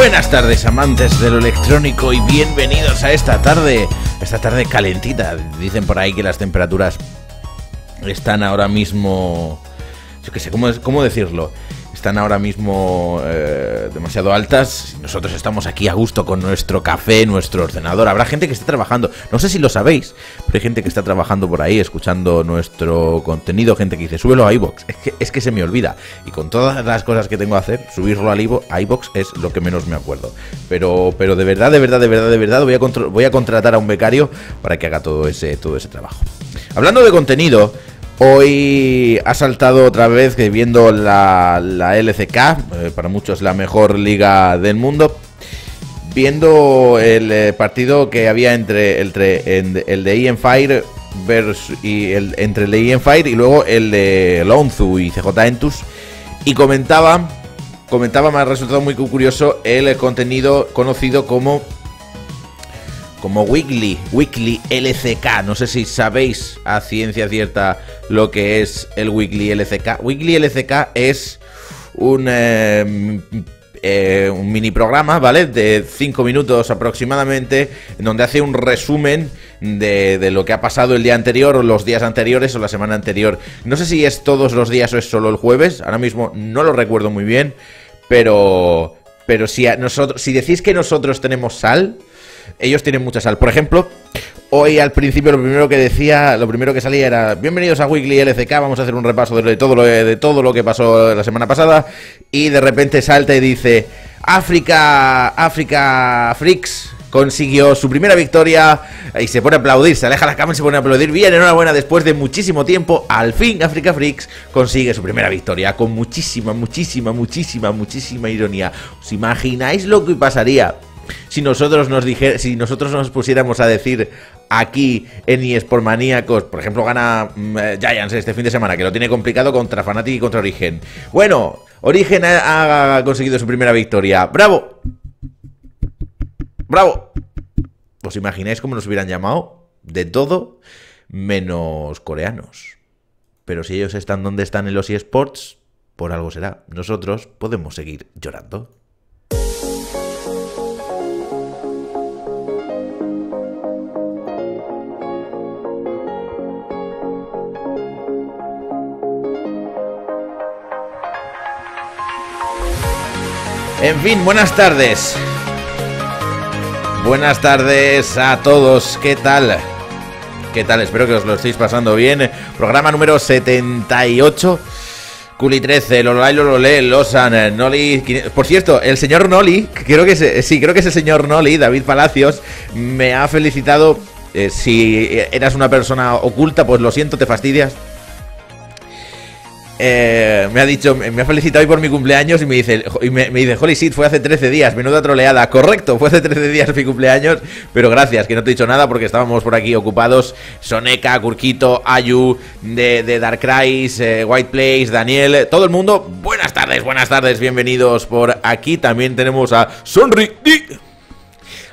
Buenas tardes amantes de lo electrónico y bienvenidos a esta tarde, esta tarde calentita. Dicen por ahí que las temperaturas están ahora mismo, yo qué sé, ¿cómo, cómo decirlo? están ahora mismo eh, demasiado altas. Nosotros estamos aquí a gusto con nuestro café, nuestro ordenador. Habrá gente que esté trabajando. No sé si lo sabéis, pero hay gente que está trabajando por ahí, escuchando nuestro contenido. Gente que dice, súbelo a iBox. Es que, es que se me olvida. Y con todas las cosas que tengo que hacer, subirlo al a iBox es lo que menos me acuerdo. Pero, pero de verdad, de verdad, de verdad, de verdad, voy a, voy a contratar a un becario para que haga todo ese, todo ese trabajo. Hablando de contenido. Hoy ha saltado otra vez que viendo la, la LCK, eh, para muchos la mejor liga del mundo. Viendo el eh, partido que había entre, el de Ian Fire versus, y el, entre y luego el de Lonzu y CJ Entus. Y comentaba, comentaba, me ha resultado muy curioso el contenido conocido como como Weekly, Weekly LCK. No sé si sabéis a ciencia cierta lo que es el Weekly LCK. Weekly LCK es un, em, eh, un mini programa, ¿vale? De 5 minutos aproximadamente, en donde hace un resumen de, de, lo que ha pasado el día anterior o los días anteriores o la semana anterior. No sé si es todos los días o es solo el jueves, ahora mismo no lo recuerdo muy bien, pero... Pero si, nosotros, si decís que nosotros tenemos sal, ellos tienen mucha sal. Por ejemplo, hoy al principio lo primero que decía, lo primero que salía era bienvenidos a Weekly LCK, vamos a hacer un repaso de todo lo, de todo lo que pasó la semana pasada y de repente salta y dice África, África Freaks consiguió su primera victoria y se pone a aplaudir, se aleja la cámaras y se pone a aplaudir. Bien, enhorabuena, después de muchísimo tiempo, al fin África Freaks consigue su primera victoria con muchísima, muchísima, muchísima, muchísima ironía. ¿Os imagináis lo que pasaría si nosotros nos si nosotros nos pusiéramos a decir aquí en eSport Maníacos, por ejemplo, gana mm, eh, Giants este fin de semana, que lo tiene complicado contra Fnatic y contra Origen. Bueno, Origen ha, ha conseguido su primera victoria. ¡Bravo! ¡Bravo! ¿Os imagináis cómo nos hubieran llamado? De todo, menos coreanos. Pero si ellos están donde están en los eSports, por algo será. Nosotros podemos seguir llorando. En fin, buenas tardes. Buenas tardes a todos, ¿qué tal? ¿Qué tal? Espero que os lo estéis pasando bien. Programa número 78. Culi 13, Lolay Lololé, Losan, eh, Noli. Por cierto, el señor Noli, creo que eh, sí, creo que ese el señor Noli, David Palacios, me ha felicitado. Eh, si eras una persona oculta, pues lo siento, te fastidias. Eh, me ha dicho, me ha felicitado hoy por mi cumpleaños y me dice, y me, dice, holy shit, fue hace 13 días, menuda troleada. Correcto, fue hace 13 días mi cumpleaños, pero gracias, que no te he dicho nada porque estábamos por aquí ocupados. Soneca, Curquito, Ayu, de, de eh, White Place, Daniel, eh, todo el mundo. Buenas tardes, buenas tardes, bienvenidos por aquí. También tenemos a Sonri,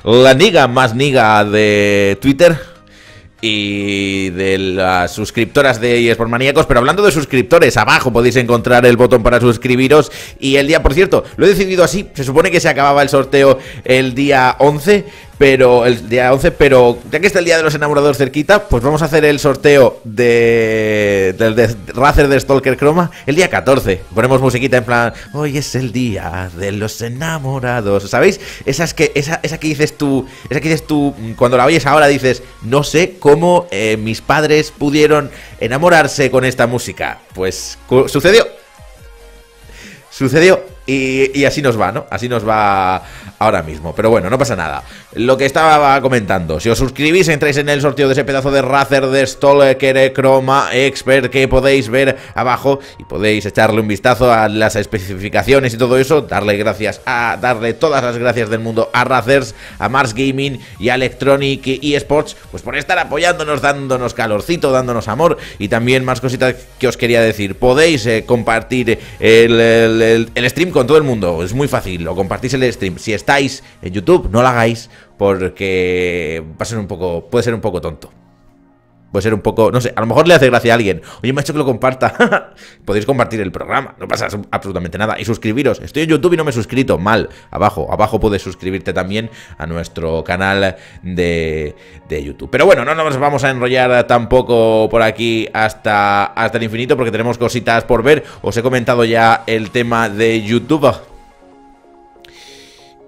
la niga más niga de Twitter y de las suscriptoras de esports Pero hablando de suscriptores, abajo podéis encontrar el botón para suscribiros. Y el día, por cierto, lo he decidido así. Se supone que se acababa el sorteo el día 11 pero el día 11, pero ya que está el día de los enamorados cerquita, pues vamos a hacer el sorteo de del de Razer de Stalker Chroma el día 14. Ponemos musiquita en plan, hoy es el día de los enamorados, ¿sabéis? Esas que esa, esa que dices tú, esa que dices tú cuando la oyes ahora dices, no sé cómo eh, mis padres pudieron enamorarse con esta música. Pues sucedió. Sucedió y, así nos va, ¿no? Así nos va ahora mismo. Pero bueno, no pasa nada. Lo que estaba comentando, si os suscribís, entráis en el sorteo de ese pedazo de Razer de Stalker Chroma Expert que podéis ver abajo y podéis echarle un vistazo a las especificaciones y todo eso. Darle gracias a darle todas las gracias del mundo a Razers, a Mars Gaming y a Electronic Esports, pues por estar apoyándonos, dándonos calorcito, dándonos amor y también más cositas que os quería decir. Podéis eh, compartir el, el, el, el stream con todo el mundo. Es muy fácil. Lo compartís el stream. Si estáis en YouTube, no lo hagáis porque va a ser un poco, puede ser un poco tonto. Puede ser un poco, no sé, a lo mejor le hace gracia a alguien. Oye, me ha hecho que lo comparta. Podéis compartir el programa, no pasa absolutamente nada. Y suscribiros. Estoy en YouTube y no me he suscrito. Mal. Abajo, abajo puedes suscribirte también a nuestro canal de, de YouTube. Pero bueno, no nos vamos a enrollar tampoco por aquí hasta, hasta el infinito porque tenemos cositas por ver. Os he comentado ya el tema de YouTube.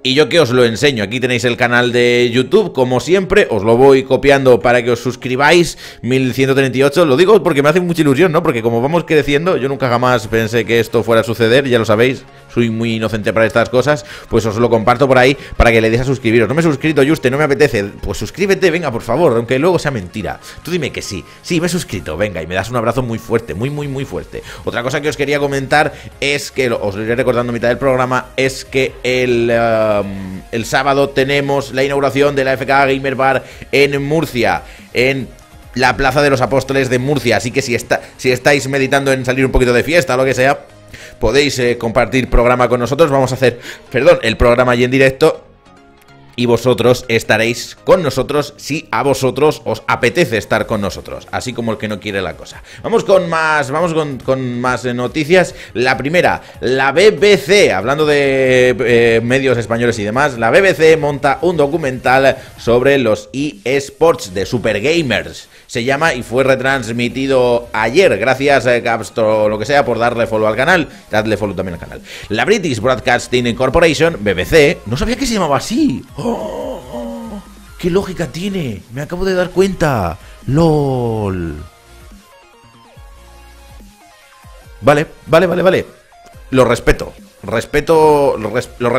Y yo que os lo enseño, aquí tenéis el canal de YouTube, como siempre, os lo voy copiando para que os suscribáis, 1138, lo digo porque me hace mucha ilusión, ¿no? Porque como vamos creciendo, yo nunca jamás pensé que esto fuera a suceder, ya lo sabéis, soy muy inocente para estas cosas, pues os lo comparto por ahí para que le des a suscribiros. No me he suscrito, Juste, no me apetece. Pues suscríbete, venga, por favor, aunque luego sea mentira. Tú dime que sí. Sí, me he suscrito, venga, y me das un abrazo muy fuerte, muy, muy, muy fuerte. Otra cosa que os quería comentar es que, os lo iré recordando mitad del programa, es que el, um, el sábado tenemos la inauguración de la FK Gamer Bar en Murcia, en la Plaza de los Apóstoles de Murcia. Así que si, está, si estáis meditando en salir un poquito de fiesta o lo que sea, Podéis eh, compartir programa con nosotros. Vamos a hacer, perdón, el programa allí en directo y vosotros estaréis con nosotros si a vosotros os apetece estar con nosotros, así como el que no quiere la cosa. Vamos con más, vamos con, más eh, noticias. La primera, la BBC, hablando de eh, medios españoles y demás, la BBC monta un documental sobre los eSports de Super Gamers se llama y fue retransmitido ayer. Gracias, a eh, Capstro, lo que sea, por darle follow al canal. Dadle follow también al canal. La British Broadcasting Corporation, BBC, no sabía que se llamaba así. ¡Oh, oh, oh! qué lógica tiene! Me acabo de dar cuenta. ¡Lol! Vale, vale, vale, vale. Lo respeto. Respeto, lo, respeto, lo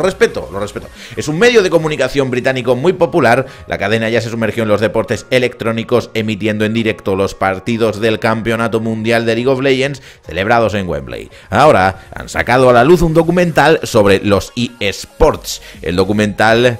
respeto, lo respeto. Es un medio de comunicación británico muy popular. La cadena ya se sumergió en los deportes electrónicos, emitiendo en directo los partidos del Campeonato Mundial de League of Legends celebrados en Wembley. Ahora han sacado a la luz un documental sobre los eSports. El documental.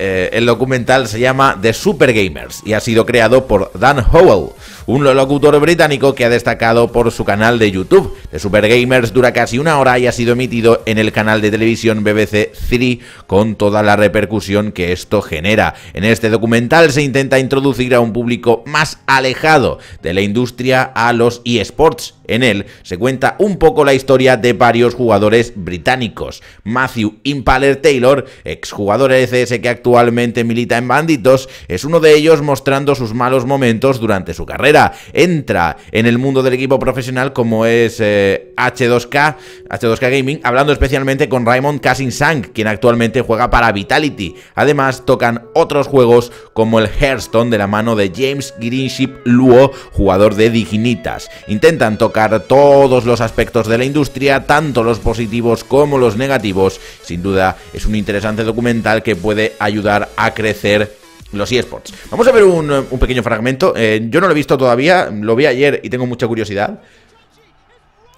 Eh, el documental se llama The Super Gamers y ha sido creado por Dan Howell un locutor británico que ha destacado por su canal de YouTube. The Super Gamers dura casi una hora y ha sido emitido en el canal de televisión BBC 3 con toda la repercusión que esto genera. En este documental se intenta introducir a un público más alejado de la industria a los eSports. En él se cuenta un poco la historia de varios jugadores británicos. Matthew Impaler Taylor, exjugador de e CS que actualmente milita en Banditos, es uno de ellos mostrando sus malos momentos durante su carrera entra en el mundo del equipo profesional como es H2K, eh, H2K Gaming, hablando especialmente con Raymond Sank quien actualmente juega para Vitality. Además, tocan otros juegos como el Hearthstone de la mano de James Greenship Luo, jugador de Dignitas. Intentan tocar todos los aspectos de la industria, tanto los positivos como los negativos. Sin duda, es un interesante documental que puede ayudar a crecer los eSports. Vamos a ver un, eh, pequeño fragmento. Eh, yo no lo he visto todavía, lo vi ayer y tengo mucha curiosidad.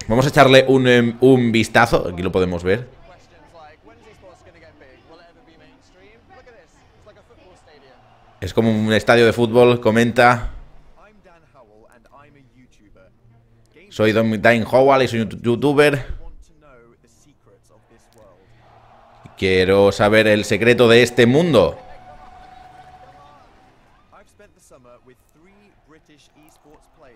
Vamos a echarle un, em, vistazo, aquí lo podemos ver. Es como un estadio de fútbol, comenta. Soy Dan Howell y soy un youtuber. Quiero saber el secreto de este mundo.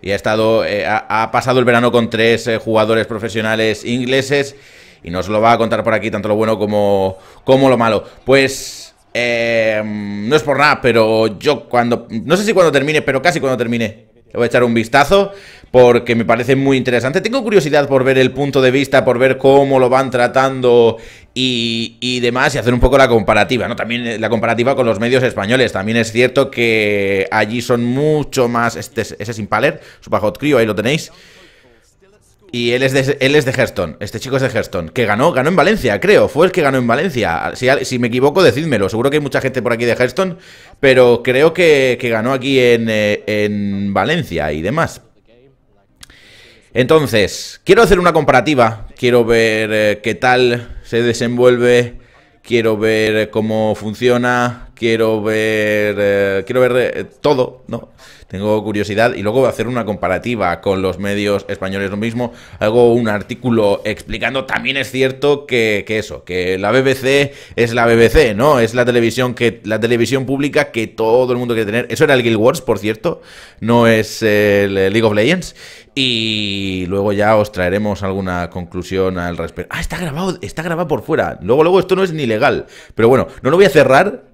Y ha estado, eh, ha, pasado el verano con tres eh, jugadores profesionales ingleses y nos lo va a contar por aquí tanto lo bueno como, como lo malo. Pues eh, no es por nada, pero yo cuando, no sé si cuando termine, pero casi cuando termine, le voy a echar un vistazo porque me parece muy interesante. Tengo curiosidad por ver el punto de vista, por ver cómo lo van tratando y, demás, y hacer un poco la comparativa, ¿no? También eh, la comparativa con los medios españoles. También es cierto que allí son mucho más. Este, ese es Impaler, su Hot crew. ahí lo tenéis. Y él es, de, él es de Hearthstone, este chico es de Hearthstone, que ganó, ganó en Valencia, creo, fue el que ganó en Valencia. Si, me equivoco, decídmelo, seguro que hay mucha gente por aquí de Hearthstone, pero creo que, ganó aquí en, eh, en Valencia y demás. Entonces, quiero hacer una comparativa, quiero ver eh, qué tal se desenvuelve, quiero ver eh, cómo funciona, quiero ver, eh, quiero ver eh, todo, ¿no? Tengo curiosidad y luego a voy hacer una comparativa con los medios españoles lo mismo. Hago un artículo explicando, también es cierto que, que eso, que la BBC es la BBC, ¿no? Es la televisión que la televisión pública que todo el mundo quiere tener. Eso era el Guild Wars, por cierto, no es el League of Legends. Y luego ya os traeremos alguna conclusión al respecto. Ah, está grabado, está grabado por fuera. Luego, luego, esto no es ni legal. Pero bueno, no lo voy a cerrar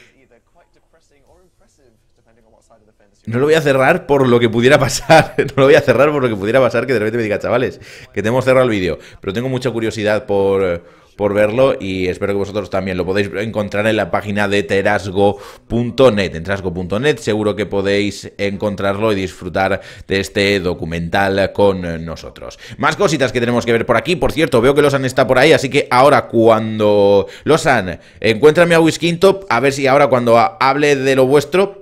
no lo voy a cerrar por lo que pudiera pasar. no lo voy a cerrar por lo que pudiera pasar que de repente me diga, chavales, que tenemos cerrado el vídeo. Pero tengo mucha curiosidad por, por verlo y espero que vosotros también lo podéis encontrar en la página de terasgo.net. En terasgo.net seguro que podéis encontrarlo y disfrutar de este documental con nosotros. Más cositas que tenemos que ver por aquí. Por cierto, veo que Losan está por ahí, así que ahora cuando... Losan, encuéntrame a top a ver si ahora cuando hable de lo vuestro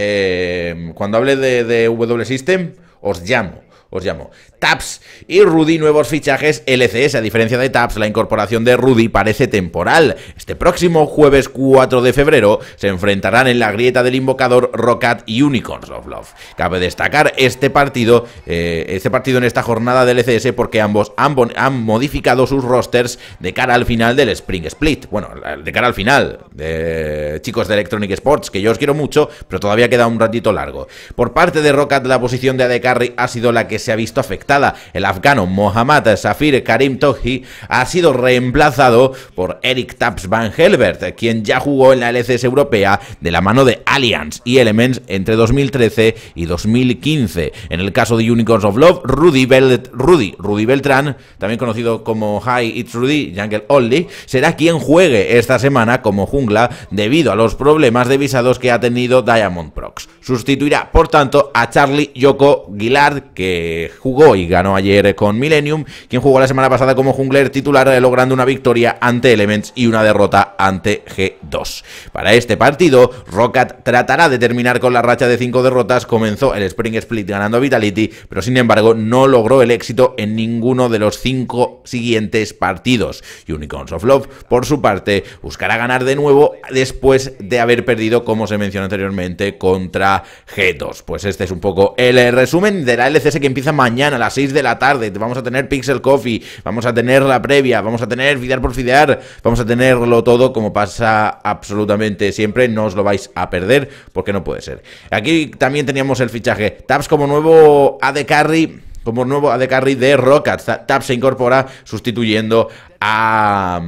eh, cuando hable de, de W System, os llamo os llamo. Taps y Rudy, nuevos fichajes LCS. A diferencia de Taps, la incorporación de Rudy parece temporal. Este próximo jueves 4 de febrero se enfrentarán en la grieta del invocador rocat y Unicorns of Love. Cabe destacar este partido, eh, este partido en esta jornada del LCS porque ambos han, modificado sus rosters de cara al final del Spring Split. Bueno, de cara al final, De chicos de Electronic Sports, que yo os quiero mucho, pero todavía queda un ratito largo. Por parte de Rockat la posición de AD ha sido la que se ha visto afectada. El afgano Mohammad Safir Karim Tohi ha sido reemplazado por Eric Taps Van Helvert, quien ya jugó en la LCS europea de la mano de Alliance y Elements entre 2013 y 2015. En el caso de Unicorns of Love, Rudy, Rudy, Rudy Beltrán, también conocido como Hi It's Rudy, Jungle Only, será quien juegue esta semana como jungla debido a los problemas de visados que ha tenido Diamond Prox. Sustituirá, por tanto, a Charlie Yoko Guillard, que jugó y ganó ayer con Millennium, quien jugó la semana pasada como jungler titular, eh, logrando una victoria ante Elements y una derrota ante G2. Para este partido, Rocket tratará de terminar con la racha de 5 derrotas, comenzó el Spring Split ganando Vitality, pero sin embargo no logró el éxito en ninguno de los 5 siguientes partidos. Y Unicorns of Love, por su parte, buscará ganar de nuevo después de haber perdido, como se mencionó anteriormente, contra G2. Pues este es un poco el resumen de la LCS que empieza empieza mañana a las 6 de la tarde. Vamos a tener Pixel Coffee, vamos a tener la previa, vamos a tener fidear por fidear, vamos a tenerlo todo como pasa absolutamente siempre. No os lo vais a perder porque no puede ser. Aquí también teníamos el fichaje Tabs como nuevo AD Carry como nuevo AD Carry de Rockets. Tabs se incorpora sustituyendo a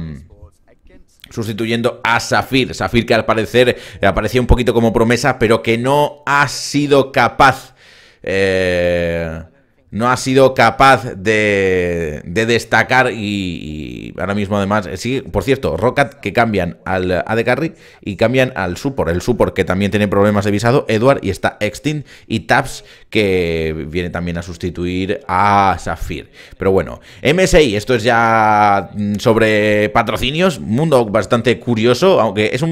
sustituyendo a Safir. Safir que al parecer aparecía un poquito como promesa, pero que no ha sido capaz. Eh, no ha sido capaz de, destacar y, ahora mismo además, eh, sí, por cierto, Rocket que cambian al AD Carry y cambian al Support, el Support que también tiene problemas de visado, Edward y está extinct y Taps que viene también a sustituir a Sapphire Pero bueno, MSI, esto es ya mm, sobre patrocinios, mundo bastante curioso, aunque es,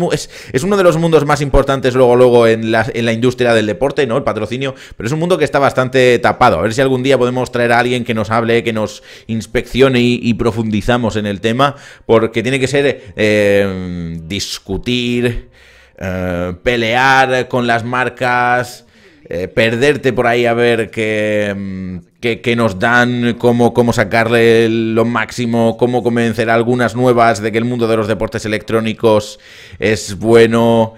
es, uno de los mundos más importantes luego, luego en la, en la industria del deporte, ¿no? El patrocinio, pero es un mundo que está bastante tapado, a ver si algún día podemos traer a alguien que nos hable, que nos inspeccione y, profundizamos en el tema, porque tiene que ser eh, discutir, eh, pelear con las marcas, eh, perderte por ahí a ver qué, que, nos dan, cómo, cómo sacarle lo máximo, cómo convencer a algunas nuevas de que el mundo de los deportes electrónicos es bueno.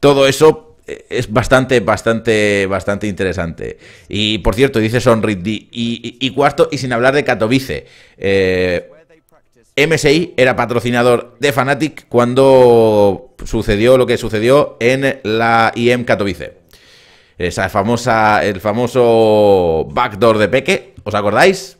todo eso eh, es bastante, bastante, bastante interesante. Y por cierto, dice SonriD y, y, cuarto, y sin hablar de Katowice. Eh, MSI era patrocinador de Fnatic cuando sucedió lo que sucedió en la IM Katowice. Esa famosa, el famoso backdoor de Peque, ¿os acordáis?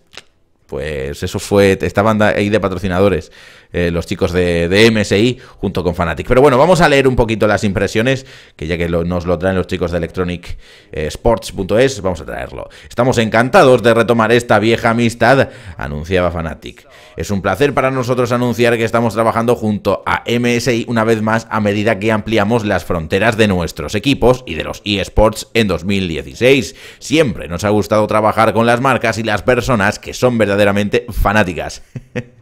Pues eso fue esta banda ahí de patrocinadores. Eh, los chicos de, MSI junto con Fanatic. Pero bueno, vamos a leer un poquito las impresiones, que ya que nos lo traen los chicos de Electronic eh, vamos a traerlo. Estamos encantados de retomar esta vieja amistad, anunciaba Fanatic. Es un placer para nosotros anunciar que estamos trabajando junto a MSI una vez más a medida que ampliamos las fronteras de nuestros equipos y de los eSports en 2016. Siempre nos ha gustado trabajar con las marcas y las personas que son verdaderamente fanáticas.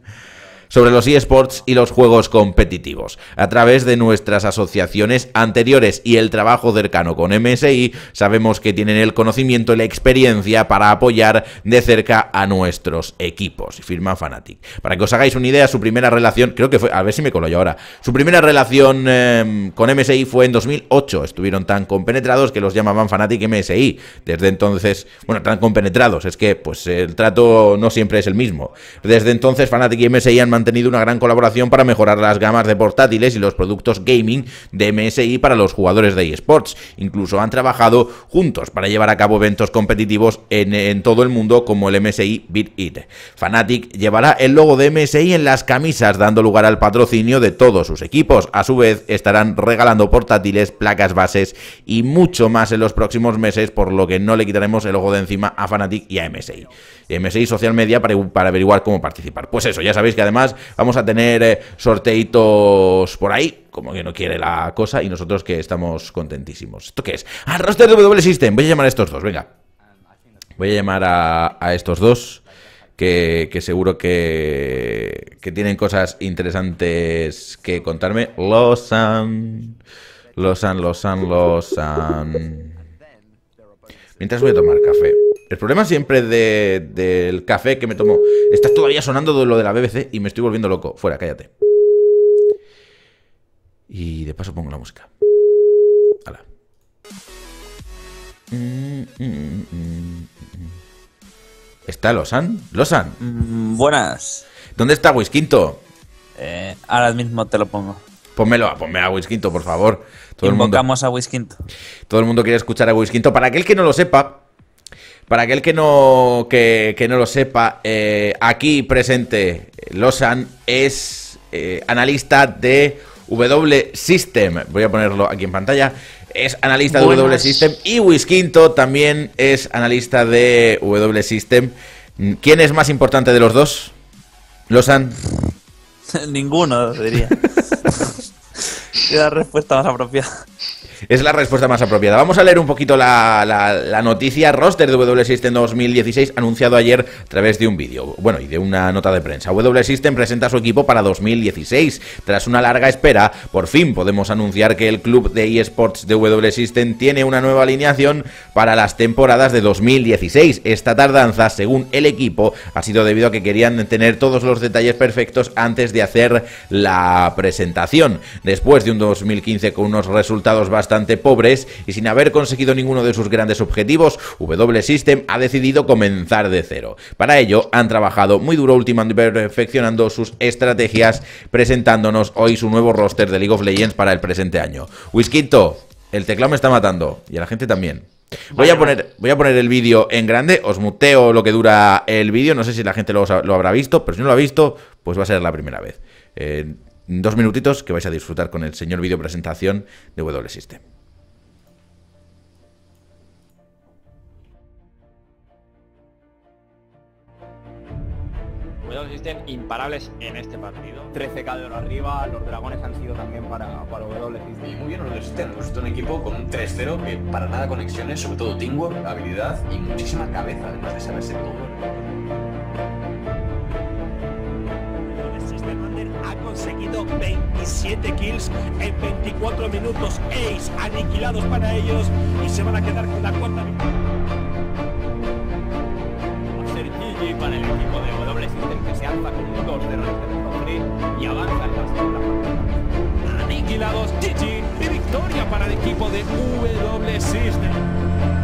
sobre los eSports y los juegos competitivos. A través de nuestras asociaciones anteriores y el trabajo cercano con MSI, sabemos que tienen el conocimiento y la experiencia para apoyar de cerca a nuestros equipos. Firma Fanatic. Para que os hagáis una idea, su primera relación, creo que fue, a ver si me colo yo ahora, su primera relación em, con MSI fue en 2008. Estuvieron tan compenetrados que los llamaban Fanatic MSI. Desde entonces, bueno, tan compenetrados, es que pues el trato no siempre es el mismo. Desde entonces Fanatic y MSI han mantenido tenido una gran colaboración para mejorar las gamas de portátiles y los productos gaming de MSI para los jugadores de eSports. Incluso han trabajado juntos para llevar a cabo eventos competitivos en, todo el mundo como el MSI Beat It. Fanatic llevará el logo de MSI en las camisas dando lugar al patrocinio de todos sus equipos. A su vez estarán regalando portátiles, placas bases y mucho más en los próximos meses por lo que no le quitaremos el ojo de encima a Fanatic y a MSI. MSI Social Media para averiguar cómo participar. Pues eso, ya sabéis que además Vamos a tener eh, sorteitos por ahí, como que no quiere la cosa, y nosotros que estamos contentísimos. ¿Esto qué es? Ah, roster de W System. Voy a llamar a estos dos, venga. Voy a llamar a, estos dos. Que, que, seguro que, que, tienen cosas interesantes que contarme. Losan, Losan, Losan, Losan. Mientras voy a tomar café. El problema siempre del café que me tomo. Estás todavía sonando lo de la BBC y me estoy volviendo loco. Fuera, cállate. Y de paso pongo la música. Hala. ¿Está Losan? ¿Losan? Mm, buenas. ¿Dónde está Wisquinto? Eh, ahora mismo te lo pongo. Pónmelo, ponme a Wisquinto, por favor. Todo Invocamos el mundo, a Todo el mundo quiere escuchar a Wisquinto. Para aquel que no lo sepa, para aquel que no, que, no lo sepa, eh, aquí presente Losan es eh, analista de W System. Voy a ponerlo aquí en pantalla. Es analista de W System. Y Wisquinto también es analista de W System. ¿Quién es más importante de los dos? Losan. Ninguno, diría. la respuesta más apropiada. Es la respuesta más apropiada. Vamos a leer un poquito la, noticia. Roster de W System 2016 anunciado ayer a través de un vídeo, bueno, y de una nota de prensa. W presenta su equipo para 2016. Tras una larga espera, por fin podemos anunciar que el club de eSports de W System tiene una nueva alineación para las temporadas de 2016. Esta tardanza, según el equipo, ha sido debido a que querían tener todos los detalles perfectos antes de hacer la presentación. Después de un 2015 con unos resultados bastante pobres y sin haber conseguido ninguno de sus grandes objetivos, W System ha decidido comenzar de cero. Para ello han trabajado muy duro y perfeccionando sus estrategias presentándonos hoy su nuevo roster de League of Legends para el presente año. Whisquito, el teclado me está matando y a la gente también. Voy a, poner, voy a poner el vídeo en grande, os muteo lo que dura el vídeo, no sé si la gente lo, lo habrá visto, pero si no lo ha visto, pues va a ser la primera vez. Eh, Dos minutitos que vais a disfrutar con el señor video presentación de W System. System imparables en este partido. 13 oro arriba, los dragones han sido también para, para W Y muy bien los System, pues un equipo con un 3-0 que para nada conexiones, sobre todo teamwork, habilidad y muchísima cabeza, además de saberse todo. conseguido 27 kills en 24 minutos. Ace aniquilados para ellos y se van a quedar con la cuarta a ser GG para el equipo de W System que se alza con dos de Racer y avanza en la segunda Aniquilados, GG y victoria para el equipo de W System.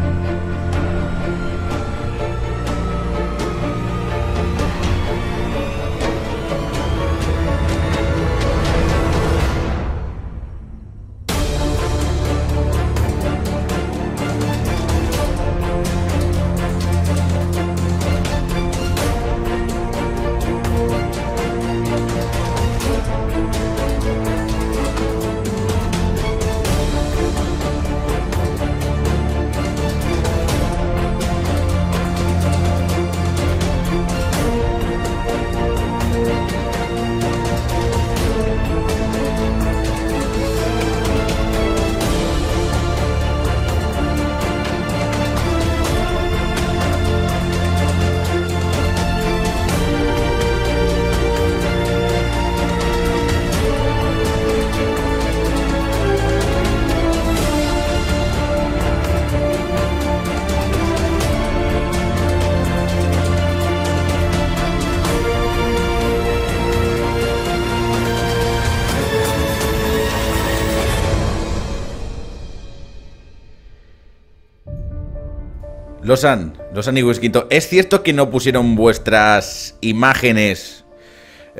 Losan, Losan y Whisquito, ¿es cierto que no pusieron vuestras imágenes,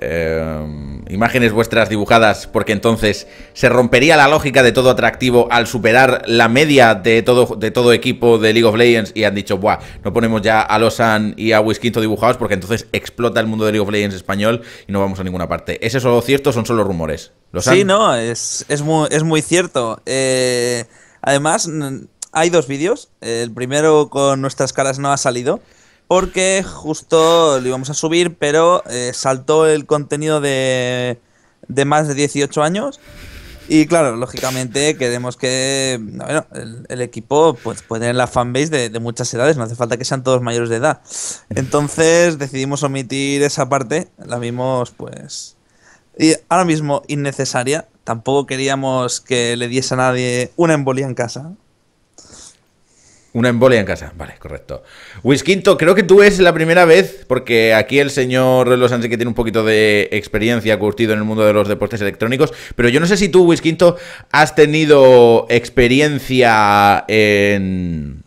eh, imágenes vuestras dibujadas, porque entonces se rompería la lógica de todo atractivo al superar la media de todo, de todo equipo de League of Legends y han dicho, buah, no ponemos ya a Losan y a Whisquito dibujados porque entonces explota el mundo de League of Legends español y no vamos a ninguna parte? ¿Es eso cierto son solo rumores? Sí, no, es, es, muy, es muy cierto. Eh, además hay dos vídeos. El primero con nuestras caras no ha salido. Porque justo lo íbamos a subir, pero eh, saltó el contenido de, de más de 18 años. Y claro, lógicamente queremos que el, equipo pues, tener la fanbase de, de, muchas edades, no hace falta que sean todos mayores de edad. Entonces decidimos omitir esa parte, la vimos pues y ahora mismo innecesaria, tampoco queríamos que le diese a nadie una embolía en casa. Una embolia en casa, vale, correcto. Quinto, creo que tú es la primera vez, porque aquí el señor Los Sánchez que tiene un poquito de experiencia curtido en el mundo de los deportes electrónicos, pero yo no sé si tú, Quinto, has tenido experiencia en,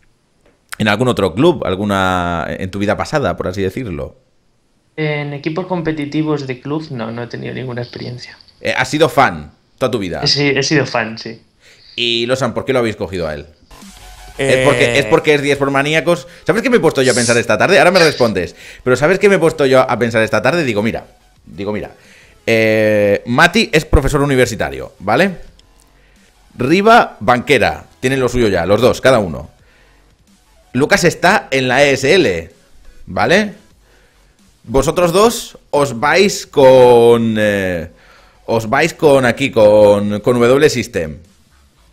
en algún otro club, alguna en tu vida pasada, por así decirlo. En equipos competitivos de club, no, no he tenido ninguna experiencia. Eh, ¿Has sido fan toda tu vida? Sí, he sido fan, sí. ¿Y Losan, por qué lo habéis cogido a él? Es, porque, es 10 eh. por maníacos. ¿Sabes qué me he puesto yo a pensar esta tarde? Ahora me respondes. Pero ¿sabes qué me he puesto yo a pensar esta tarde? Digo, mira, digo, mira. Eh, Mati es profesor universitario, ¿vale? Riva, banquera. Tienen lo suyo ya, los dos, cada uno. Lucas está en la ESL, ¿vale? Vosotros dos os vais con... Eh, os vais con aquí, con, con W System.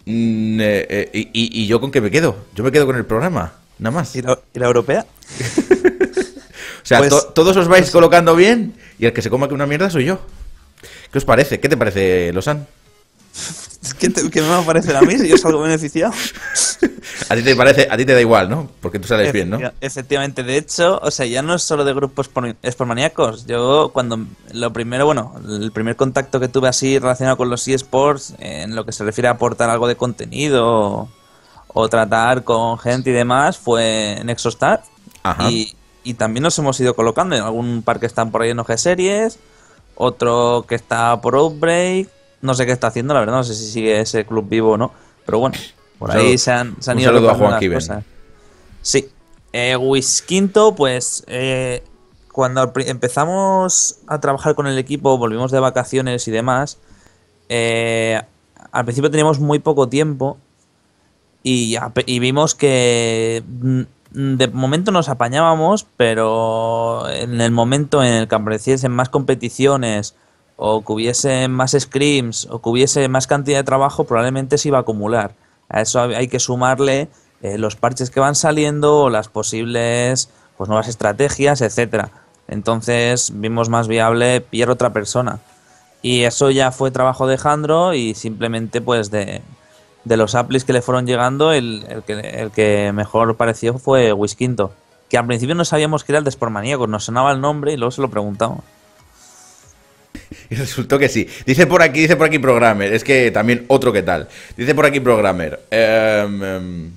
Mm, eh, eh, y, yo con qué me quedo? Yo me quedo con el programa, nada más. ¿Y la, europea? o sea, pues todos os vais pues colocando bien y el que se coma que una mierda soy yo. ¿Qué os parece? ¿Qué te parece, Losan? ¿Qué, me va a parecer a mí si yo salgo beneficiado? a ti te parece, a ti te da igual, ¿no? Porque tú sales bien, ¿no? Efectivamente, de hecho, o sea, ya no es solo de grupos espormaníacos. Yo cuando lo primero, bueno, el primer contacto que tuve así relacionado con los eSports, en lo que se refiere a aportar algo de contenido o, tratar con gente y demás, fue en Exostar. Y, y también nos hemos ido colocando en algún par que están por ahí en OG Series, otro que está por Outbreak no sé qué está haciendo, la verdad, no sé si sigue ese club vivo o no. Pero bueno, por ahí se han, se ido a Juan Sí. Eh, Quinto, pues eh, cuando empezamos a trabajar con el equipo, volvimos de vacaciones y demás. Eh, al principio teníamos muy poco tiempo y, y, vimos que mm, de momento nos apañábamos, pero en el momento en el que en más competiciones o que hubiese más scrims o que hubiese más cantidad de trabajo, probablemente se iba a acumular. A eso hay que sumarle eh, los parches que van saliendo o las posibles pues, nuevas estrategias, etcétera. Entonces vimos más viable pillar otra persona. Y eso ya fue trabajo de Jandro y simplemente pues de, los applis que le fueron llegando, el, que, mejor pareció fue Wisquinto. Que al principio no sabíamos que era el despormaníaco, nos sonaba el nombre y luego se lo preguntamos. Y resultó que sí. Dice por aquí, dice por aquí Programmer. Es que también otro que tal. Dice por aquí Programmer. Em, em,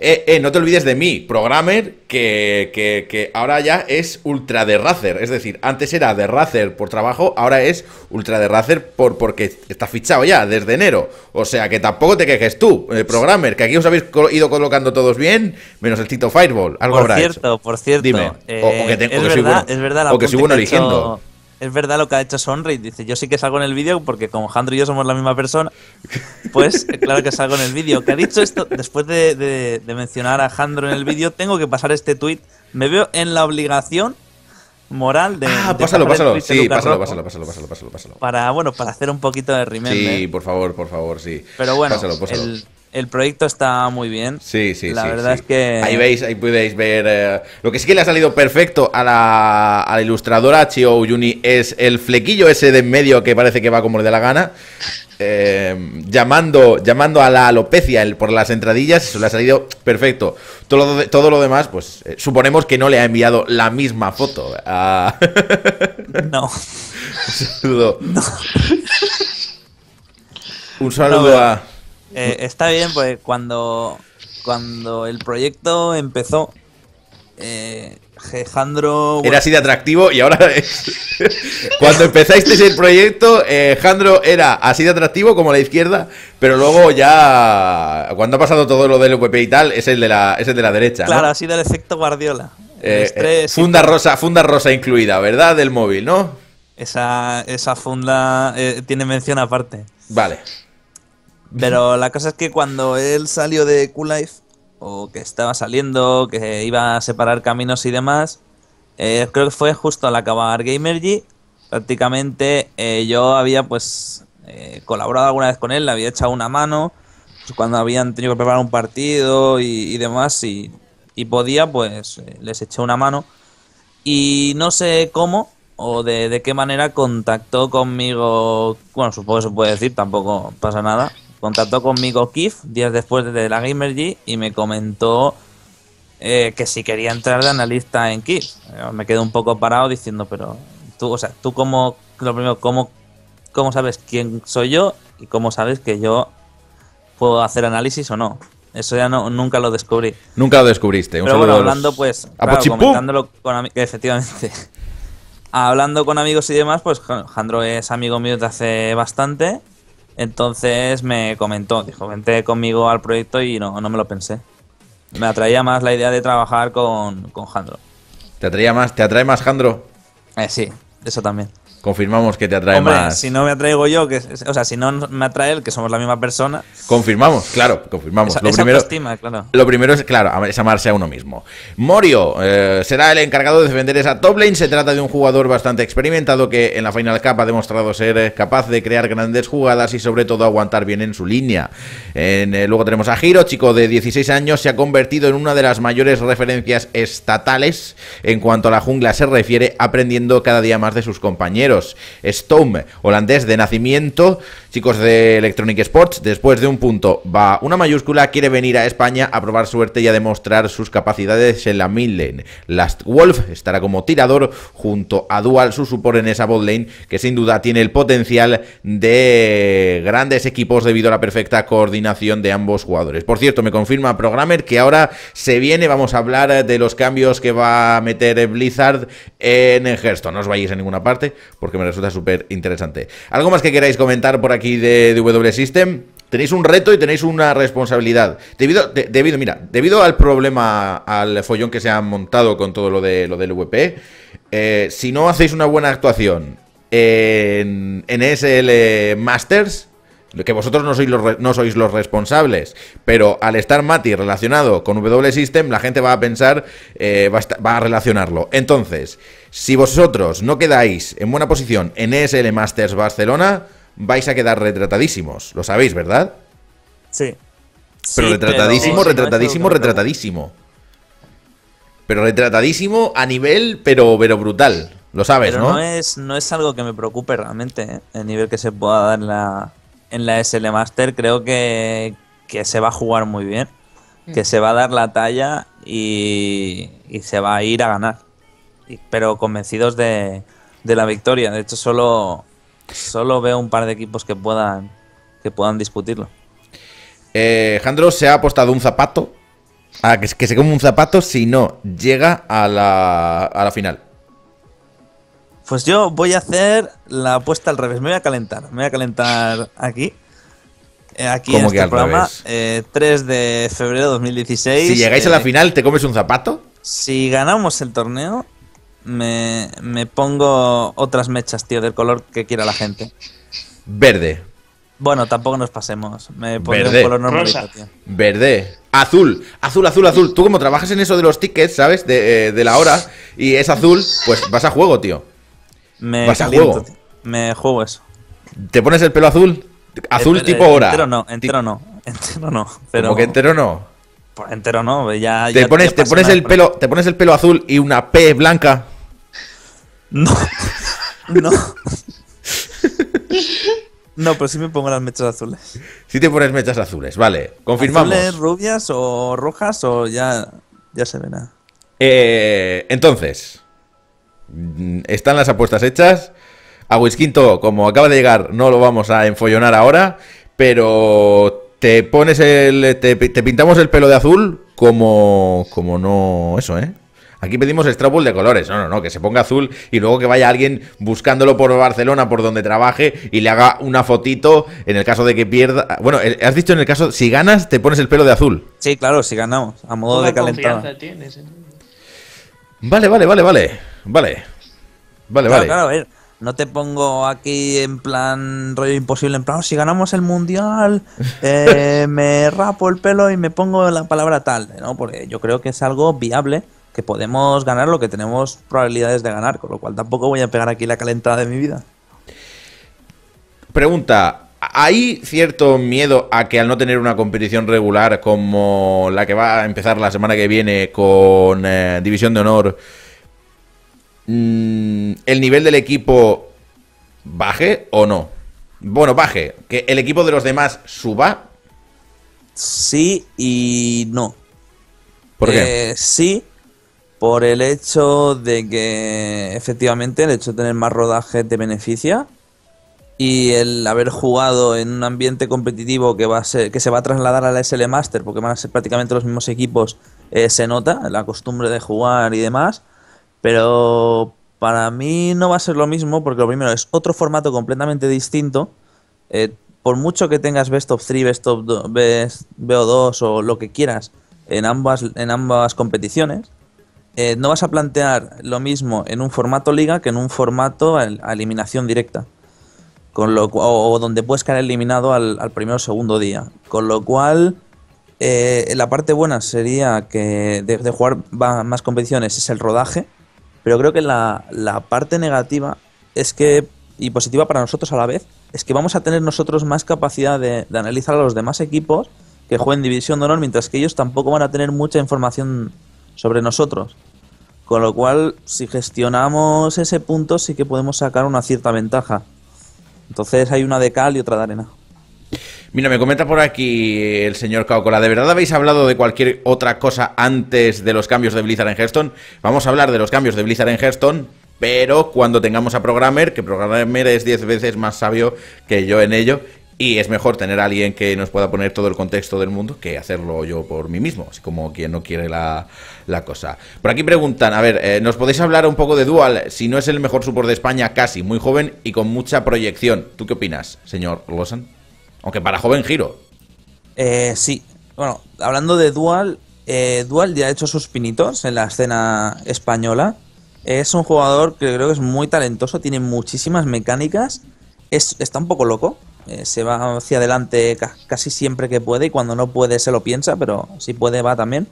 eh, eh, no te olvides de mí, Programmer, que, ahora ya es ultra de Razer. Es decir, antes era de Razer por trabajo, ahora es ultra de Razer por, porque está fichado ya desde enero. O sea que tampoco te quejes tú, eh, Programmer, que aquí os habéis ido colocando todos bien, menos el Tito Fireball. Algo por cierto, por cierto. o, que, eh, soy es verdad, es verdad lo que ha hecho Sonri. Dice, yo sí que salgo en el vídeo porque como Jandro y yo somos la misma persona, pues eh, claro que salgo en el vídeo. Que ha dicho esto, después de, mencionar a Jandro en el vídeo, tengo que pasar este tweet. Me veo en la obligación moral de... Ah, pásalo, pásalo. Sí, pásalo, pásalo, pásalo, pásalo, pásalo, Para, bueno, para hacer un poquito de remake Sí, ¿eh? por favor, por favor, sí. Pero bueno, pásalo, pásalo el proyecto está muy bien. Sí, sí, la sí. La verdad es que. Ahí veis, ahí podéis ver. Eh, lo que sí que le ha salido perfecto a la, ilustradora Chio Uyuni es el flequillo ese de en medio que parece que va como le da la gana. Em, llamando, llamando a la alopecia por las entradillas, eso le ha salido perfecto. Todo lo, todo lo demás, pues eh, suponemos que no le ha enviado la misma foto. no. Un saludo. Un saludo a. Eh, pues- está bien, pues cuando, cuando el proyecto empezó, eh, Jandro. era así de atractivo y ahora. Cuando empezasteis el proyecto, eh, Jandro era así de atractivo como la izquierda, pero luego ya. Cuando ha pasado todo lo del VP y tal, es el de la, es el de la derecha. Claro, así del efecto Guardiola. Eh, eh, funda rosa, funda rosa incluida, ¿verdad? Del móvil, ¿no? Esa, esa funda tiene mención aparte. Vale. Pero la cosa es que cuando él salió de Cool life o que estaba saliendo, que iba a separar caminos y demás, eh, creo que fue justo al acabar Gamergy. Prácticamente eh, yo había pues eh, colaborado alguna vez con él, le había echado una mano cuando habían tenido que preparar un partido y, demás, y, podía, pues les eché una mano. Y no sé cómo o de, de qué manera contactó conmigo. Bueno, supongo que se puede decir, tampoco pasa nada contactó conmigo Kif días después de la Gamergy y me comentó eh, que si quería entrar de analista en Kif. Eh, me quedé un poco parado diciendo, pero tú, o sea, tú como, lo primero, ¿cómo, cómo sabes quién soy yo y cómo sabes que yo puedo hacer análisis o no? Eso ya no, nunca lo descubrí. Nunca lo descubriste. Un hablando pues, efectivamente. hablando con amigos y demás, pues Jandro es amigo mío de hace bastante entonces me comentó, dijo, vente conmigo al proyecto y no, no me lo pensé. Me atraía más la idea de trabajar con, con Jandro. ¿Te, atraía más, ¿Te atrae más Jandro? Eh, sí, eso también. Confirmamos que te atrae más. Si no me atraigo yo, que, o sea, si no me atrae él, que somos la misma persona. Confirmamos, claro, confirmamos. lo, primero, lo primero es, claro, es amarse a uno mismo. Morio eh, será el encargado de defender esa top lane. Se trata de un jugador bastante experimentado que en la Final Cup ha demostrado ser eh, capaz de crear grandes jugadas y, sobre todo, aguantar bien en su línea. Eh, luego tenemos a Hiro, chico de 16 años, se ha convertido en una de las mayores referencias estatales en cuanto a la jungla se refiere, aprendiendo cada día más de sus compañeros. Stone, holandés de nacimiento, chicos de Electronic Sports, después de un punto va una mayúscula, quiere venir a España a probar suerte y a demostrar sus capacidades en la mid Last Wolf estará como tirador junto a Dual su Susupor en esa botlane que sin duda tiene el potencial de grandes equipos debido a la perfecta coordinación de ambos jugadores. Por cierto, me confirma Programmer que ahora se viene, vamos a hablar de los cambios que va a meter Blizzard en Hearthstone. No os vayáis a ninguna parte porque me resulta súper interesante. ¿Algo más que queráis comentar por aquí de, W System? Tenéis un reto y tenéis una responsabilidad. Debido, debido, mira, debido al problema, al follón que se ha montado con todo lo, de, lo del VP, eh, si no hacéis una buena actuación en, en SL Masters, que vosotros no sois los, no sois los responsables, pero al estar Mati relacionado con W-System, la gente va a pensar, eh, va, a relacionarlo. Entonces, si vosotros no quedáis en buena posición en ESL Masters Barcelona, vais a quedar retratadísimos. Lo sabéis, ¿verdad? Sí. Pero retratadísimo, retratadísimo, retratadísimo. Pero retratadísimo a nivel, pero, pero brutal. Lo sabes, ¿no? es, no es algo que me preocupe realmente, ¿eh? el nivel que se pueda dar la, en la SL Master creo que, se va a jugar muy bien, que mm. se va a dar la talla y, se va a ir a ganar. pero convencidos de, la victoria. De hecho, solo, veo un par de equipos que puedan, que puedan discutirlo. Eh, Jandro se ha apostado un zapato. A que, se come un zapato si no llega a la, a la final. Pues yo voy a hacer la apuesta al revés. Me voy a calentar. Me voy a calentar aquí. Eh, aquí en este programa. 3 eh, de febrero de 2016. Si llegáis a la eh, final, ¿te comes un zapato? Si ganamos el torneo, me, pongo otras mechas, tío, del color que quiera la gente. Verde. Bueno, tampoco nos pasemos. Me pondré Verde. un color normal, tío. Verde. Azul, azul, azul, azul. Tú como trabajas en eso de los tickets, ¿sabes? de la hora y es azul, pues vas a juego, tío. Me juego. Me juego eso. ¿Te pones el pelo azul? Azul tipo hora. Entero no, entero no. Entero no. Pero... ¿Cómo que entero no? Pues entero no, ya. ¿Te, pones, te, pones el pelo, ¿Te pones el pelo azul y una P blanca? No. no. No, pero sí me pongo las mechas azules. Sí te pones mechas azules, vale. Confirmamos. ¿Azules, rubias o rojas o ya, ya se verá? Eh, entonces, Mm, están las apuestas hechas. A Quinto, como acaba de llegar, no lo vamos a enfollonar ahora, pero te pones el. Te, pintamos el pelo de azul como. como no. eso, ¿eh? Aquí pedimos Straubull de colores, no, no, no, que se ponga azul y luego que vaya alguien buscándolo por Barcelona, por donde trabaje y le haga una fotito en el caso de que pierda. Bueno, has dicho en el caso, si ganas, te pones el pelo de azul. Sí, claro, si ganamos, a modo de calentada. ¿eh? Vale, vale, vale, vale. Vale. Vale, vale. a ver, no te pongo aquí en plan rollo imposible, en plan, oh, si ganamos el mundial, eh, me rapo el pelo y me pongo la palabra tal, ¿no? Porque yo creo que es algo viable, que podemos ganar lo que tenemos probabilidades de ganar, con lo cual tampoco voy a pegar aquí la calentada de mi vida. Pregunta, ¿Hay cierto miedo a que al no tener una competición regular como la que va a empezar la semana que viene con eh, División de Honor, Mm, el nivel del equipo baje o no. Bueno, baje. Que el equipo de los demás suba. Sí y no. ¿Por qué? Eh, sí, por el hecho de que efectivamente el hecho de tener más rodaje te beneficia y el haber jugado en un ambiente competitivo que va a que se va a trasladar a la SL Master porque van a ser prácticamente los mismos equipos eh, se nota la costumbre de jugar y demás pero para mí no va a ser lo mismo porque lo primero es otro formato completamente distinto. Eh, por mucho que tengas Best of 3, Best of 2, o lo que quieras en ambas, en ambas competiciones, eh, no vas a plantear lo mismo en un formato liga que en un formato a, eliminación directa. Con lo, o, donde puedes caer eliminado al, primer o segundo día. Con lo cual, eh, la parte buena sería que de jugar más competiciones es el rodaje pero creo que la, la parte negativa es que, y positiva para nosotros a la vez, es que vamos a tener nosotros más capacidad de, de analizar a los demás equipos que jueguen División de Honor, mientras que ellos tampoco van a tener mucha información sobre nosotros. Con lo cual, si gestionamos ese punto, sí que podemos sacar una cierta ventaja. Entonces hay una de cal y otra de arena. Mira, me comenta por aquí el señor Caucola. ¿De verdad habéis hablado de cualquier otra cosa antes de los cambios de Blizzard en Hearthstone? Vamos a hablar de los cambios de Blizzard en Hearthstone. Pero cuando tengamos a Programmer, que Programmer es 10 veces más sabio que yo en ello, y es mejor tener a alguien que nos pueda poner todo el contexto del mundo que hacerlo yo por mí mismo, así como quien no quiere la, cosa. Por aquí preguntan, a ver, eh, ¿nos podéis hablar un poco de Dual? Si no es el mejor support de España, casi, muy joven y con mucha proyección. ¿Tú qué opinas, señor Lawson? Aunque para joven giro. Eh, sí. Bueno, hablando de Dual, eh, Dual ya ha hecho sus pinitos en la escena española. Es un jugador que creo que es muy talentoso, tiene muchísimas mecánicas. está un poco loco. Eh, se va hacia adelante casi siempre que puede y cuando no puede se lo piensa, pero si puede va también.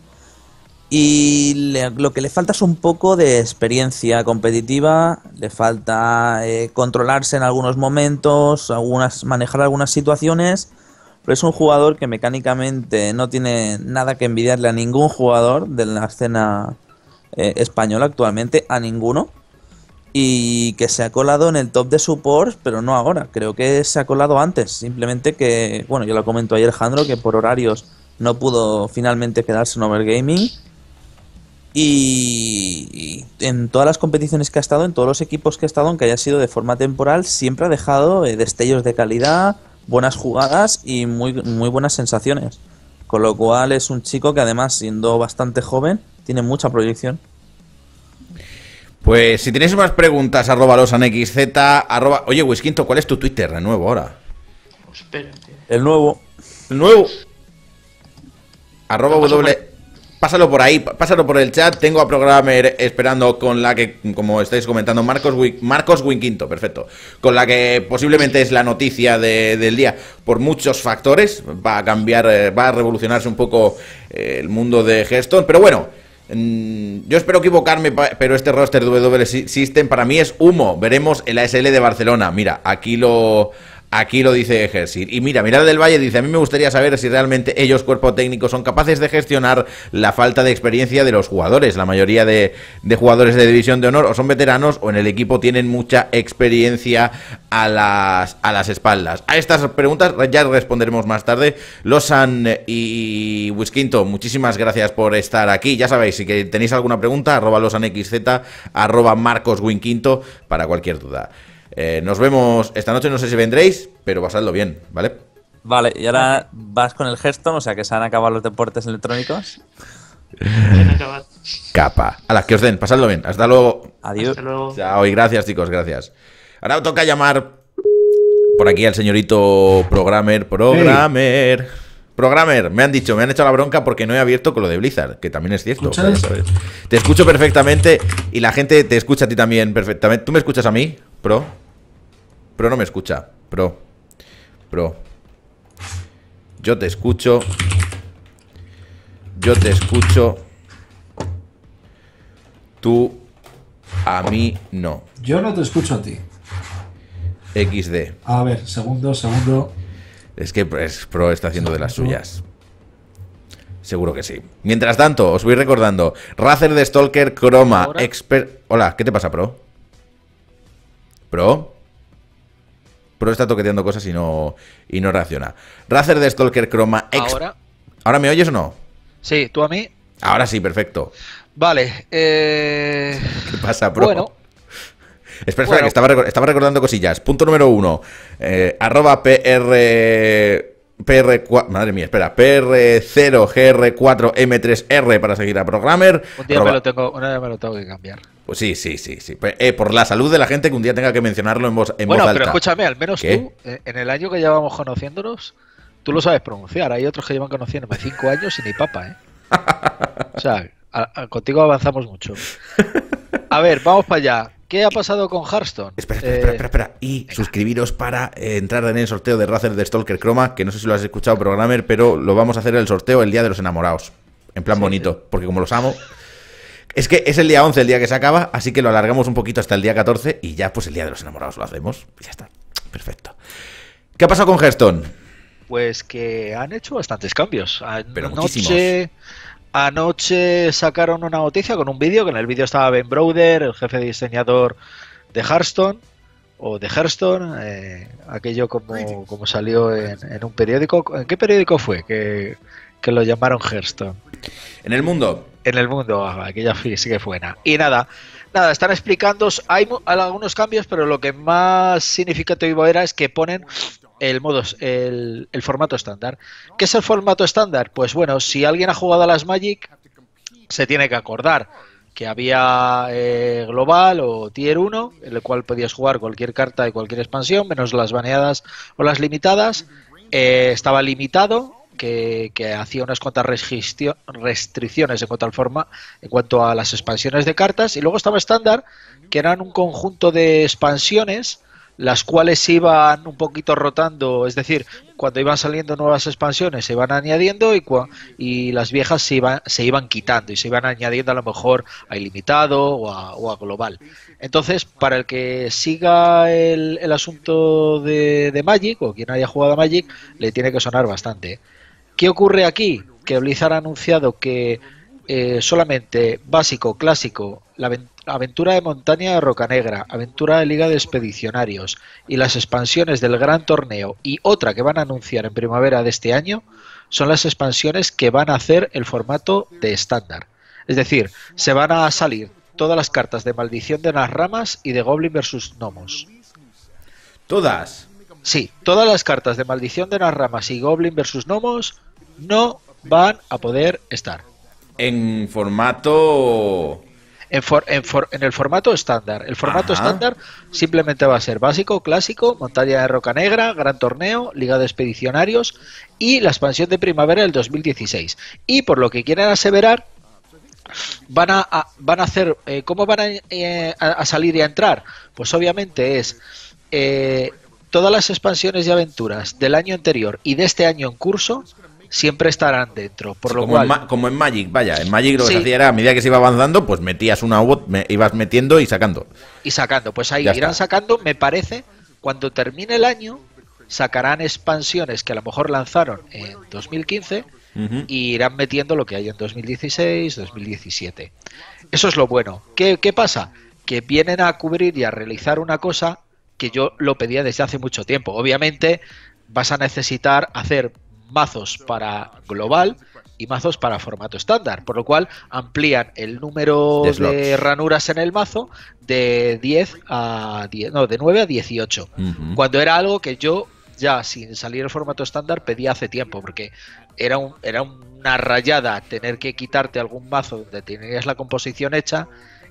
Y lo que le falta es un poco de experiencia competitiva, le falta eh, controlarse en algunos momentos, algunas, manejar algunas situaciones, pero es un jugador que mecánicamente no tiene nada que envidiarle a ningún jugador de la escena eh, española actualmente, a ninguno, y que se ha colado en el top de supports, pero no ahora, creo que se ha colado antes, simplemente que, bueno, yo lo comento ayer Alejandro, que por horarios no pudo finalmente quedarse en Overgaming y, en todas las competiciones que ha estado, en todos los equipos que ha estado, aunque haya sido de forma temporal, siempre ha dejado eh, destellos de calidad, buenas jugadas y muy, buenas sensaciones. Con lo cual es un chico que además, siendo bastante joven, tiene mucha proyección. Pues si tenéis más preguntas, arroba losanxz, arroba... Oye, Wisquinto, ¿cuál es tu Twitter? de nuevo ahora. El nuevo. El nuevo. Arroba w... Pásalo por ahí, pásalo por el chat. Tengo a Programmer esperando con la que, como estáis comentando, Marcos, Marcos Winquinto, perfecto. Con la que posiblemente es la noticia del día por muchos factores. Va a cambiar, eh, va a revolucionarse un poco eh, el mundo de Hearthstone. Pero bueno, mm, yo espero equivocarme, pero este roster de W System para mí es humo. Veremos el ASL de Barcelona. Mira, aquí lo, Aquí lo dice Ejercit, Y mira, mira del Valle dice, a mí me gustaría saber si realmente ellos, cuerpo técnico, son capaces de gestionar la falta de experiencia de los jugadores. La mayoría de, jugadores de División de Honor o son veteranos o en el equipo tienen mucha experiencia a las, a las espaldas. A estas preguntas ya responderemos más tarde. Losan y Wisquinto, muchísimas gracias por estar aquí. Ya sabéis, si tenéis alguna pregunta, arroba losanxz, arroba marcoswinquinto para cualquier duda. Eh, nos vemos esta noche, no sé si vendréis, pero pasadlo bien, ¿vale? Vale, y ahora vas con el gesto, o sea que se han acabado los deportes electrónicos. Capa. A las que os den, pasadlo bien. Hasta luego. Adiós. Hasta gracias, chicos, gracias. Ahora toca llamar por aquí al señorito Programmer. Programmer. Programmer, me han dicho, me han hecho la bronca porque no he abierto con lo de Blizzard, que también es cierto. te escucho perfectamente y la gente te escucha a ti también perfectamente. ¿Tú me escuchas a mí, Pro? Pro no me escucha. Pro. Pro. Yo te escucho. Yo te escucho. Tú a mí no. Yo no te escucho a ti. XD. A ver, segundo, segundo. Es que Pro está haciendo de las suyas. Seguro que sí. Mientras tanto, os voy recordando. Razer de Stalker Chroma, Expert... Hola, ¿qué te pasa, Pro? ¿Pro? pero está toqueteando cosas y no, y no reacciona. Razer de Stalker Chroma X. ¿Ahora? ¿Ahora me oyes o no? Sí, ¿tú a mí? Ahora sí, perfecto. Vale. Eh, ¿Qué pasa, bro? Bueno. Espera, espera, que estaba, recordando cosillas. Punto número uno. Eh, arroba PR pr madre mía, espera, PR0GR4M3R para seguir a Programmer. Un día, me lo, tengo, que cambiar. Pues sí, sí, sí, sí. Pues, eh, por la salud de la gente que un día tenga que mencionarlo en voz, alta. Bueno, pero escúchame, al menos tú, eh, en el año que llevamos conociéndonos, tú lo sabes pronunciar. Hay otros que llevan conociéndome cinco años y ni papa, ¿eh? O sea, contigo avanzamos mucho. A ver, vamos para allá. ¿Qué ha pasado con Hearthstone? Espera, espera, espera, espera, Y suscribiros para eh, entrar en el sorteo de Razer de Stalker Chroma, que no sé si lo has escuchado, programmer, pero lo vamos a hacer el sorteo el día de los enamorados. En plan bonito, porque como los amo. Es que es el día 11 el día que se acaba, así que lo alargamos un poquito hasta el día 14 y ya pues el día de los enamorados lo hacemos. Y ya está. Perfecto. ¿Qué ha pasado con Hearthstone? Pues que han hecho bastantes cambios. Ah, pero no Anoche sacaron una noticia con un vídeo, que en el vídeo estaba Ben Browder, el jefe de diseñador de Hearthstone, o de Hearthstone, eh, aquello como, salió en, un periódico. ¿En qué periódico fue que, lo llamaron Hearthstone? En el mundo. En el mundo, aquella ah, sí que fue. Y nada, nada, están explicando, hay algunos cambios, pero lo que más significativo era es que ponen el el, el formato estándar. ¿Qué es el formato estándar? Pues bueno, si alguien ha jugado a las Magic, se tiene que acordar que había eh, global o tier 1, en el cual podías jugar cualquier carta de cualquier expansión, menos las baneadas o las limitadas. Eh, estaba limitado, que, que hacía unas cuantas restricciones en cuanto, forma, en cuanto a las expansiones de cartas. Y luego estaba estándar, que eran un conjunto de expansiones las cuales iban un poquito rotando, es decir, cuando iban saliendo nuevas expansiones se iban añadiendo y, y las viejas se iban, se iban quitando y se iban añadiendo a lo mejor a ilimitado o a, global. Entonces, para el que siga el, asunto de, de, Magic o quien haya jugado a Magic, le tiene que sonar bastante. ¿eh? ¿Qué ocurre aquí? Que Blizzard ha anunciado que eh, solamente básico, clásico, la, Aventura de Montaña de Negra, Aventura de Liga de Expedicionarios y las expansiones del Gran Torneo y otra que van a anunciar en primavera de este año son las expansiones que van a hacer el formato de estándar. Es decir, se van a salir todas las cartas de Maldición de las Ramas y de Goblin vs. Gnomos. ¿Todas? Sí, todas las cartas de Maldición de las Ramas y Goblin vs. Gnomos no van a poder estar. En formato en, el formato estándar. El formato estándar simplemente va a ser básico, clásico, montaña de roca negra, gran torneo, liga de expedicionarios y la expansión de primavera del 2016. Y por lo que quieren aseverar, van a, van a hacer, eh, ¿cómo van eh, a, salir y a entrar? Pues obviamente es... Eh, todas las expansiones y aventuras del año anterior y de este año en curso siempre estarán dentro. Por lo como, cual... en como en Magic, vaya, en Magic lo que hacía era a medida que se iba avanzando, pues metías una UOT, me ibas metiendo y sacando. Y sacando, pues ahí irán sacando, me parece, cuando termine el año, sacarán expansiones que a lo mejor lanzaron en 2015 y irán metiendo lo que hay en 2016, 2017. Eso es lo bueno. ¿Qué, ¿Qué pasa? Que vienen a cubrir y a realizar una cosa que yo lo pedía desde hace mucho tiempo. Obviamente vas a necesitar hacer mazos para global y mazos para formato estándar, por lo cual amplían el número de, ranuras en el mazo de 10 a 10, no, de 9 a 18, cuando era algo que yo ya sin salir el formato estándar pedía hace tiempo, porque era, un, era una rayada tener que quitarte algún mazo donde tenías la composición hecha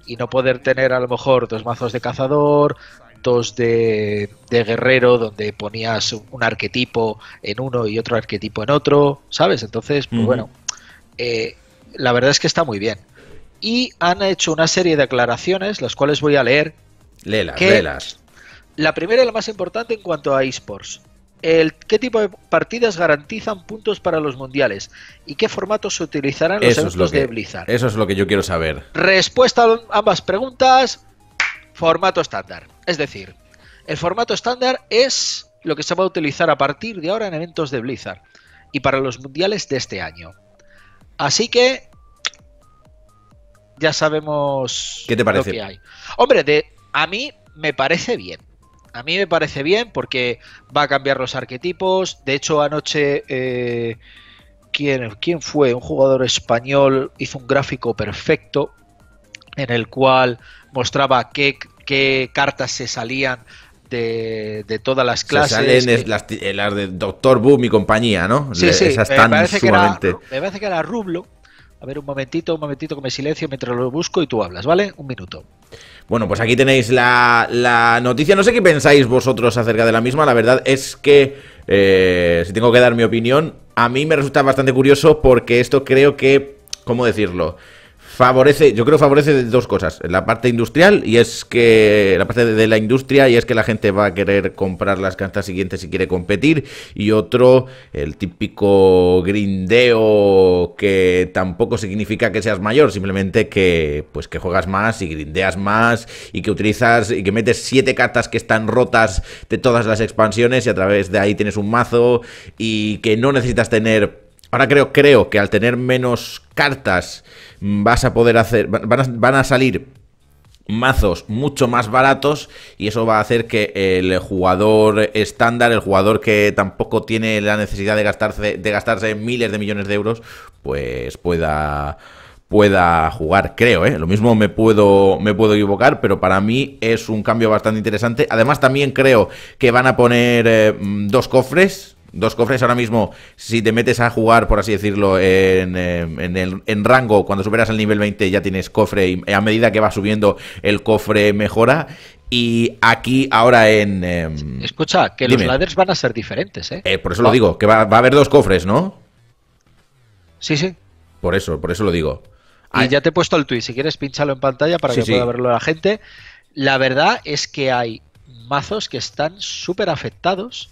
y no poder tener a lo mejor dos mazos de cazador, de, guerrero donde ponías un arquetipo en uno y otro arquetipo en otro, ¿sabes? Entonces, pues bueno, eh, la verdad es que está muy bien. Y han hecho una serie de aclaraciones, las cuales voy a leer. Lelas, La primera y la más importante en cuanto a esports. El, ¿Qué tipo de partidas garantizan puntos para los mundiales? ¿Y qué formatos se utilizarán los de Blizzard? Eso es lo que yo quiero saber. Respuesta a ambas preguntas, formato estándar. Es decir, el formato estándar es lo que se va a utilizar a partir de ahora en eventos de Blizzard y para los mundiales de este año. Así que ya sabemos ¿Qué te parece? que hay. Hombre, a mí me parece bien. A mí me parece bien porque va a cambiar los arquetipos. De hecho, anoche, eh, ¿quién, fue? Un jugador español hizo un gráfico perfecto en el cual mostraba que qué cartas se salían de, todas las clases. Se salen eh, eh, las, de Doctor Boom y compañía, ¿no? Sí, sí. Esas me, parece sumamente... que era, me parece que Rublo. A ver, un momentito, un momentito que me silencio mientras lo busco y tú hablas, ¿vale? Un minuto. Bueno, pues aquí tenéis la, la noticia. No sé qué pensáis vosotros acerca de la misma. La verdad es que, eh, si tengo que dar mi opinión, a mí me resulta bastante curioso porque esto creo que, ¿cómo decirlo? favorece, yo creo favorece dos cosas, la parte industrial y es que la parte de la industria y es que la gente va a querer comprar las cartas siguientes si quiere competir y otro el típico grindeo que tampoco significa que seas mayor, simplemente que pues que juegas más y grindeas más y que utilizas y que metes siete cartas que están rotas de todas las expansiones y a través de ahí tienes un mazo y que no necesitas tener Ahora creo, creo que al tener menos cartas mm, vas a poder hacer, van a, salir mazos mucho más baratos y eso va a hacer que el jugador estándar, el jugador que tampoco tiene la necesidad de gastarse, de gastarse miles de millones de euros, pues pueda pueda jugar, creo, ¿eh? Lo mismo me puedo, me puedo equivocar, pero para mí es un cambio bastante interesante. Además, también creo que van a poner eh, mm, dos cofres, dos cofres ahora mismo, si te metes a jugar, por así decirlo, en, eh, en, rango, cuando superas el nivel 20 ya tienes cofre y a medida que va subiendo el cofre mejora. Y aquí ahora en... Em, Escucha, que los ladders van a ser diferentes, ¿eh? eh por eso lo digo, que va, a haber dos cofres, ¿no? Sí, sí. Por eso, por eso lo digo. y ah, ya te he puesto el tweet, si quieres pínchalo en pantalla para que pueda verlo la gente. La verdad es que hay mazos que están súper afectados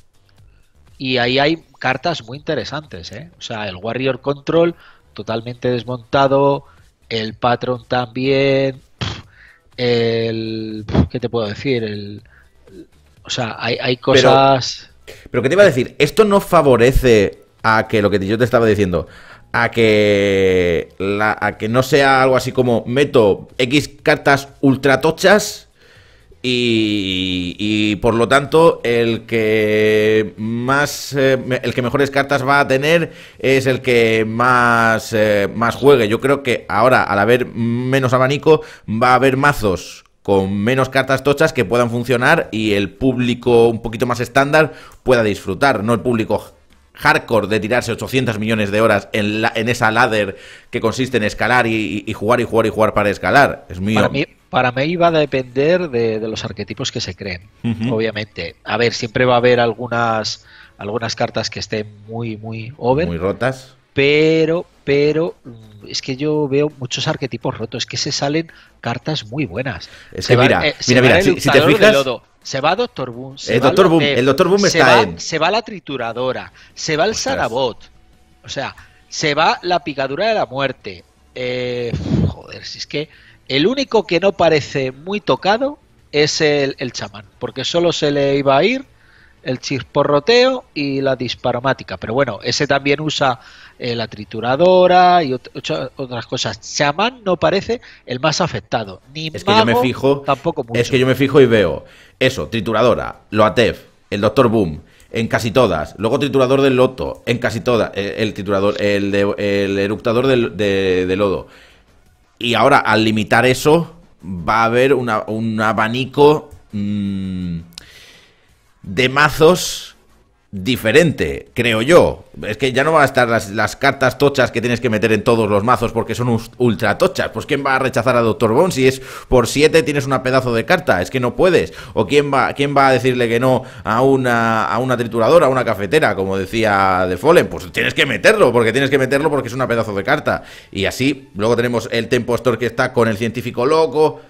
y ahí hay cartas muy interesantes, ¿eh? O sea, el Warrior Control totalmente desmontado, el Patron también, el... ¿Qué te puedo decir? El, o sea, hay, cosas... Pero, ¿qué te iba a decir? Esto no favorece a que lo que yo te estaba diciendo, a que, a que no sea algo así como meto X cartas ultra tochas... Y, por lo tanto el que más eh, el que mejores cartas va a tener es el que más eh, más juegue yo creo que ahora al haber menos abanico va a haber mazos con menos cartas tochas que puedan funcionar y el público un poquito más estándar pueda disfrutar no el público hardcore de tirarse 800 millones de horas en, en esa ladder que consiste en escalar y, jugar y jugar y jugar para escalar es mío para mí va a depender de, los arquetipos que se creen, obviamente. A ver, siempre va a haber algunas, algunas cartas que estén muy, muy over. Muy rotas. Pero, pero mm, es que yo veo muchos arquetipos rotos, es que se salen cartas muy buenas. Es que eh, se mira, va, mira, mira, si, te fijas... se va Doctor Boom. Se el, va Doctor Boom el Doctor Boom está en... Se va la trituradora, se va el Sarabot, o sea, se va la picadura de la muerte. Eh, joder, si es que el único que no parece muy tocado es el, el chamán, porque solo se le iba a ir el chisporroteo y la disparomática. Pero bueno, ese también usa eh, la trituradora y otras cosas. Chamán no parece el más afectado. Ni es que yo me fijo, tampoco mucho. Es que yo me fijo y veo eso, trituradora, lo Loatef, el Doctor Boom, en casi todas. Luego triturador del loto, en casi todas. Eh, el, triturador, el, el eructador del, de, de lodo. Y ahora, al limitar eso, va a haber un abanico mm, de mazos diferente, creo yo. Es que ya no van a estar las, cartas tochas que tienes que meter en todos los mazos porque son ultra tochas. Pues ¿quién va a rechazar a Dr. Bone si es por 7 tienes una pedazo de carta? Es que no puedes. ¿O quién va, quién va a decirle que no a una, a una trituradora, a una cafetera, como decía The Fallen? Pues tienes que meterlo, porque tienes que meterlo porque es una pedazo de carta. Y así, luego tenemos el Tempo que está con el científico loco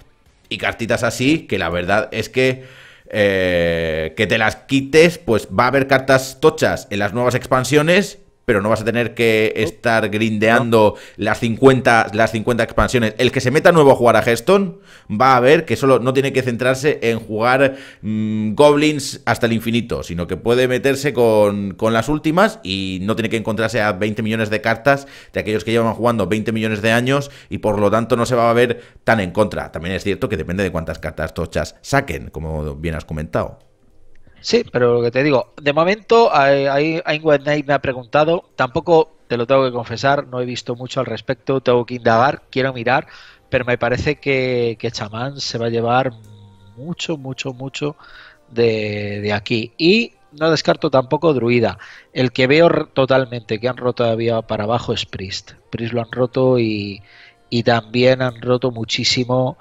y cartitas así que la verdad es que eh, que te las quites, pues va a haber cartas tochas en las nuevas expansiones pero no vas a tener que estar grindeando las, 50, las 50 expansiones. El que se meta nuevo a jugar a Hearthstone va a ver que solo no tiene que centrarse en jugar mm, Goblins hasta el infinito, sino que puede meterse con, con las últimas y no tiene que encontrarse a 20 millones de cartas de aquellos que llevan jugando 20 millones de años y por lo tanto no se va a ver tan en contra. También es cierto que depende de cuántas cartas tochas saquen, como bien has comentado. Sí, pero lo que te digo, de momento, eh, ahí me ha preguntado, tampoco te lo tengo que confesar, no he visto mucho al respecto, tengo que indagar, quiero mirar, pero me parece que, Chamán se va a llevar mucho, mucho, mucho de, aquí. Y no descarto tampoco Druida. El que veo totalmente que han roto todavía para abajo es Priest. Priest lo han roto y, y también han roto muchísimo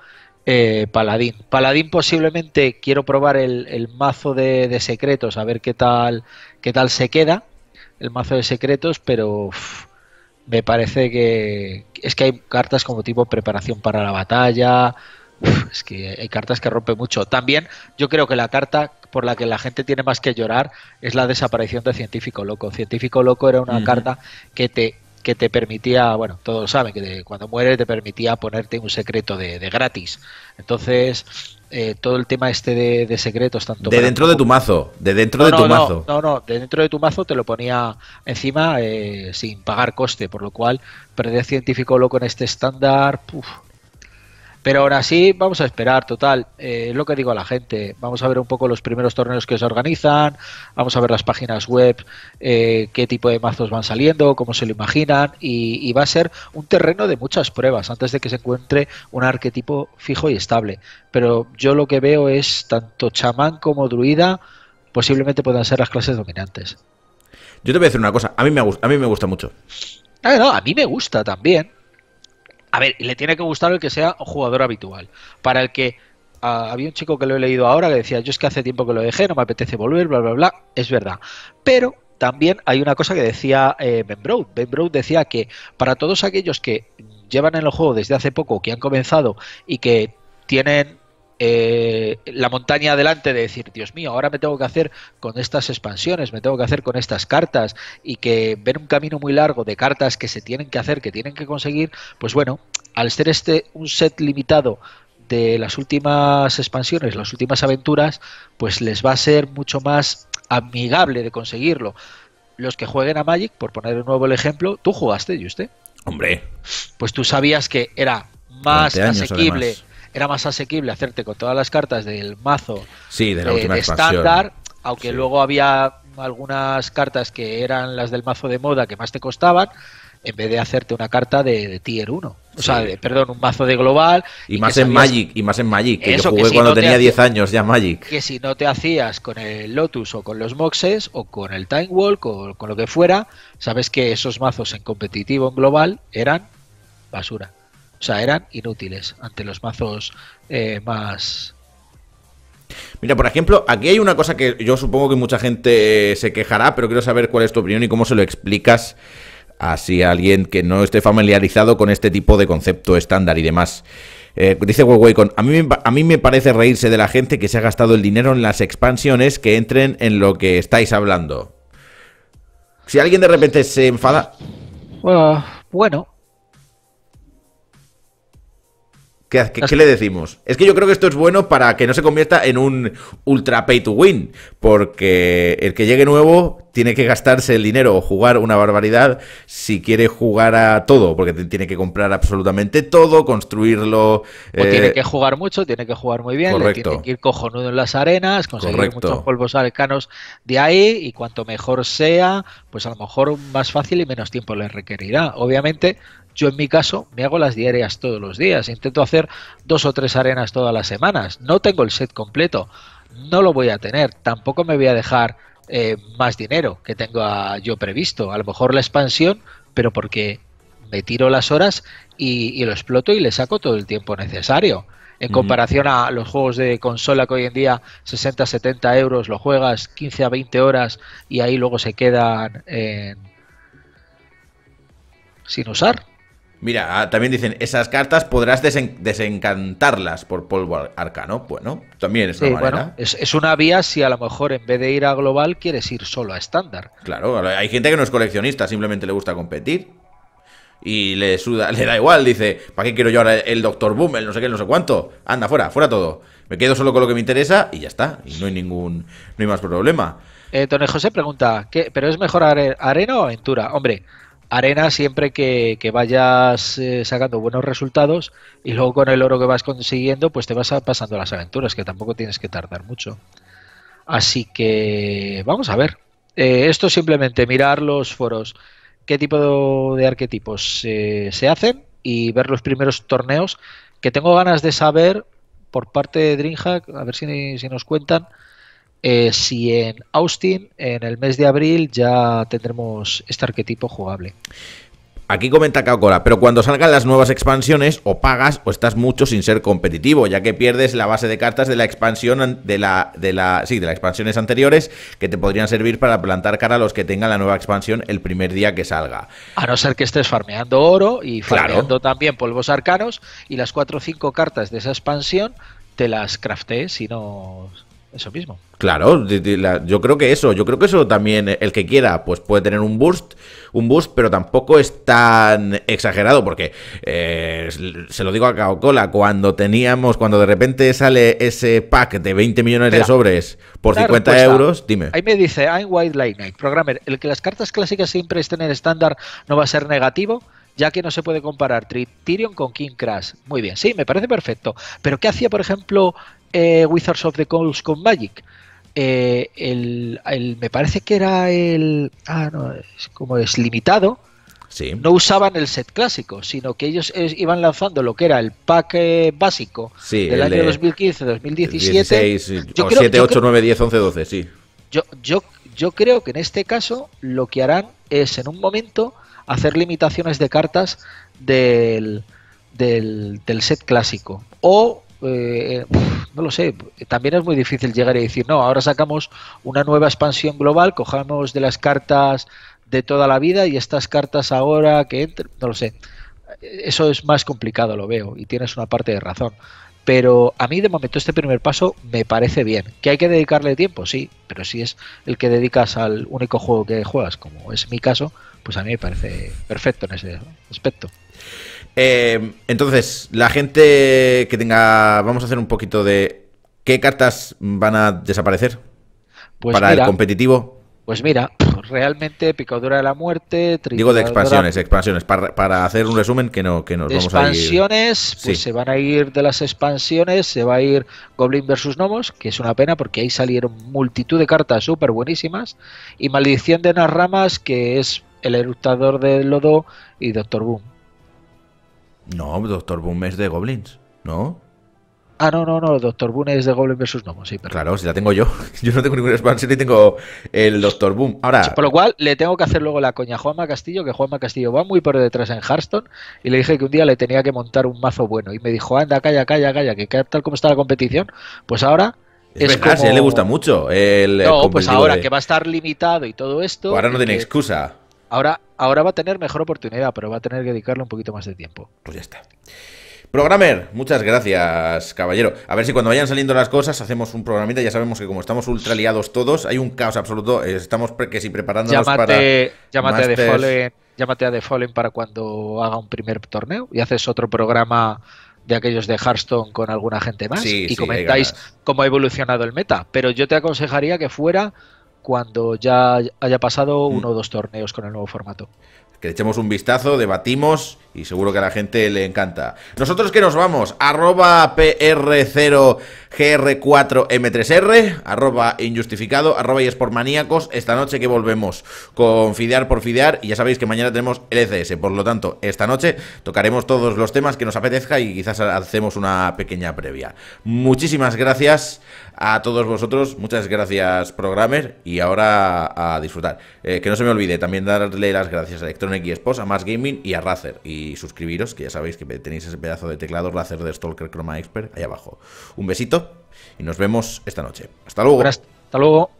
eh, Paladín. Paladín posiblemente quiero probar el, mazo de, secretos, a ver qué tal, qué tal se queda, el mazo de secretos, pero me parece que es que hay cartas como tipo preparación para la batalla, es que hay cartas que rompe mucho. También yo creo que la carta por la que la gente tiene más que llorar es la desaparición de Científico Loco. Científico Loco era una carta que te que te permitía, bueno, todos lo saben que cuando mueres te permitía ponerte un secreto de, de gratis. Entonces, eh, todo el tema este de, de secretos, tanto... De dentro de tu mazo, de dentro de tu mazo. No, no, de dentro de tu mazo te lo ponía encima eh, sin pagar coste, por lo cual, perder científico loco en este estándar, puf, pero ahora sí, vamos a esperar, total. Eh, lo que digo a la gente. Vamos a ver un poco los primeros torneos que se organizan, vamos a ver las páginas web, eh, qué tipo de mazos van saliendo, cómo se lo imaginan, y, va a ser un terreno de muchas pruebas antes de que se encuentre un arquetipo fijo y estable. Pero yo lo que veo es tanto chamán como druida posiblemente puedan ser las clases dominantes. Yo te voy a decir una cosa, a mí me, a mí me gusta mucho. Ah, no, a mí me gusta también a ver, le tiene que gustar el que sea un jugador habitual. Para el que ah, había un chico que lo he leído ahora que decía, yo es que hace tiempo que lo dejé, no me apetece volver, bla, bla, bla, es verdad. Pero también hay una cosa que decía eh, Ben Broad. Ben Broad decía que para todos aquellos que llevan en el juego desde hace poco, que han comenzado y que tienen eh, la montaña adelante de decir, Dios mío, ahora me tengo que hacer con estas expansiones, me tengo que hacer con estas cartas y que ver un camino muy largo de cartas que se tienen que hacer, que tienen que conseguir, pues bueno, al ser este un set limitado de las últimas expansiones, las últimas aventuras, pues les va a ser mucho más amigable de conseguirlo. Los que jueguen a Magic, por poner de nuevo el ejemplo, tú jugaste, ¿y usted? Hombre. Pues tú sabías que era más asequible era más asequible hacerte con todas las cartas del mazo de, eh, estándar, aunque luego había algunas cartas que eran las del mazo de moda que más te costaban, en vez de hacerte una carta de, tier 1. O sea, perdón, un mazo de global. Y, más en Magic, y más en Magic, que Eso, yo jugué cuando tenía 10 años ya Magic. Que si no te hacías con el Lotus o con los Moxes o con el Time Walk o con lo que fuera, sabes que esos mazos en competitivo, en global, eran basura. O sea, eran inútiles ante los mazos eh, más... Mira, por ejemplo, aquí hay una cosa que yo supongo que mucha gente se quejará, pero quiero saber cuál es tu opinión y cómo se lo explicas así a alguien que no esté familiarizado con este tipo de concepto estándar y demás. Eh, dice con a mí, a mí me parece reírse de la gente que se ha gastado el dinero en las expansiones que entren en lo que estáis hablando. Si alguien de repente se enfada... Ah, bueno ¿Qué, le decimos? Es que yo creo que esto es bueno para que no se convierta en un ultra pay to win, porque el que llegue nuevo tiene que gastarse el dinero o jugar una barbaridad si quiere jugar a todo, porque tiene que comprar absolutamente todo, construirlo. tiene eh, que jugar mucho, tiene que jugar muy bien, tiene que ir cojonudo en las arenas, conseguir muchos polvos arcanos de ahí, y cuanto mejor sea, pues a lo mejor más fácil y menos tiempo le requerirá. Obviamente, yo en mi caso me hago las diarias todos los días, intento hacer dos o tres arenas todas las semanas, no tengo el set completo, no lo voy a tener, tampoco me voy a dejar eh, más dinero que tengo ah, yo previsto, a lo mejor la expansión, pero porque me tiro las horas y, lo exploto y le saco todo el tiempo necesario en comparación a los juegos de consola que hoy en día 60, 70 euros, lo juegas 15 a 20 horas y ahí luego se quedan sin usar. Mira, ah, también dicen, esas cartas podrás desencantarlas por polvo arcano. Bueno, también es una manera. Bueno, es, una vía si a lo mejor en vez de ir a global quieres ir solo a estándar. Claro, hay gente que no es coleccionista, simplemente le gusta competir. Y le suda, le da igual, dice, ¿para qué quiero yo ahora el Doctor Boom, no sé qué, no sé cuánto? Anda, fuera, fuera todo. Me quedo solo con lo que me interesa y ya está. no hay ningún, no hay más problema. Eh, don José pregunta, ¿qué, ¿pero es mejor arena o aventura? Hombre, arena siempre que, vayas eh, sacando buenos resultados y luego con el oro que vas consiguiendo, pues te vas pasando las aventuras, que tampoco tienes que tardar mucho. Así que vamos a ver. Eh, esto simplemente mirar los foros, qué tipo de arquetipos eh, se hacen y ver los primeros torneos, que tengo ganas de saber por parte de DreamHack, a ver si, si nos cuentan eh, si en Austin, en el mes de abril, ya tendremos este arquetipo jugable. Aquí comenta Kaokora pero cuando salgan las nuevas expansiones, o pagas o estás mucho sin ser competitivo, ya que pierdes la base de cartas de la expansión de la, de la, sí, de las expansiones anteriores que te podrían servir para plantar cara a los que tengan la nueva expansión el primer día que salga. A no ser que estés farmeando oro y farmeando también polvos arcanos y las 4 o 5 cartas de esa expansión te las craftees y no eso mismo. Claro, yo creo que eso, yo creo que eso también, el que quiera, pues puede tener un boost, un pero tampoco es tan exagerado, porque eh, se lo digo a cola cuando teníamos, cuando de repente sale ese pack de 20 millones de sobres por 50 euros, dime. Ahí me dice, I'm White Lightning, programmer, el que las cartas clásicas siempre estén en estándar no va a ser negativo ya que no se puede comparar Tyrion con King Crash. Muy bien, sí, me parece perfecto. Pero ¿qué hacía, por ejemplo, eh, Wizards of the Coast con Magic. Eh, me parece que era el. Ah, no, como es limitado. No usaban el set clásico, sino que ellos iban lanzando lo que era el pack eh, básico del año 2015, 2017. 7, 8, 9, 10, 11, 12, sí. Yo, yo, yo creo que en este caso lo que harán es en un momento hacer limitaciones de cartas del, del set clásico. O eh, eh, no lo sé, también es muy difícil llegar y decir, no, ahora sacamos una nueva expansión global, cojamos de las cartas de toda la vida y estas cartas ahora que entren, no lo sé. Eso es más complicado, lo veo, y tienes una parte de razón. Pero a mí de momento este primer paso me parece bien. ¿Que hay que dedicarle tiempo? Sí, pero si es el que dedicas al único juego que juegas, como es mi caso, pues a mí me parece perfecto en ese aspecto. Em, entonces, la gente que tenga. Vamos a hacer un poquito de. ¿Qué cartas van a desaparecer? Pues para el competitivo. Pues mira, realmente Picadura de la Muerte. Digo de expansiones, expansiones. Para, hacer un resumen que no que nos vamos a ir. Expansiones, pues se van a ir de las expansiones, se va a ir Goblin versus Gnomos, que es una pena porque ahí salieron multitud de cartas súper buenísimas. Y Maldición de las Ramas, que es el eructador del lodo y Doctor Boom no, Doctor Boom es de Goblins, ¿no? Ah, no, no, no, Doctor Boom es de Goblins vs. Gnomo, sí, pero... Claro, si la tengo yo. Yo no tengo ningún expansión y tengo el Doctor Boom. Ahora... por lo cual, le tengo que hacer luego la coña a Juanma Castillo, que Juanma Castillo va muy por detrás en Hearthstone, y le dije que un día le tenía que montar un mazo bueno. Y me dijo, anda, calla, calla, calla, que tal como está la competición, pues ahora... Es, a él le gusta mucho el... No, pues ahora que va a estar limitado y todo esto... Pues ahora no tiene eh, excusa. Ahora, ahora va a tener mejor oportunidad, pero va a tener que dedicarle un poquito más de tiempo. Pues ya está. Programmer, muchas gracias, caballero. A ver si cuando vayan saliendo las cosas hacemos un programita. Ya sabemos que como estamos ultra liados todos, hay un caos absoluto. Eh, estamos que si preparándonos llámate, para. Llámate a, The Fallen, para cuando haga un primer torneo y haces otro programa de aquellos de Hearthstone con alguna gente más y comentáis cómo ha evolucionado el meta. Pero yo te aconsejaría que fuera cuando ya haya pasado mm. uno o dos torneos con el nuevo formato. Que le echemos un vistazo, debatimos y seguro que a la gente le encanta. Nosotros que nos vamos, arroba PR0GR4M3R, arroba injustificado, arroba y maníacos. Esta noche que volvemos con Fidear por Fidear y ya sabéis que mañana tenemos el LCS. E por lo tanto, esta noche tocaremos todos los temas que nos apetezca y quizás hacemos una pequeña previa. Muchísimas gracias a todos vosotros. Muchas gracias, Programmer, y ahora a disfrutar. Eh, que no se me olvide también darle las gracias a Electronic y Spos, a Más Gaming y a Razer. Y suscribiros, que ya sabéis que tenéis ese pedazo de teclado Razer de Stalker Chroma Expert ahí abajo. Un besito y nos vemos esta noche. Hasta luego. Hasta luego.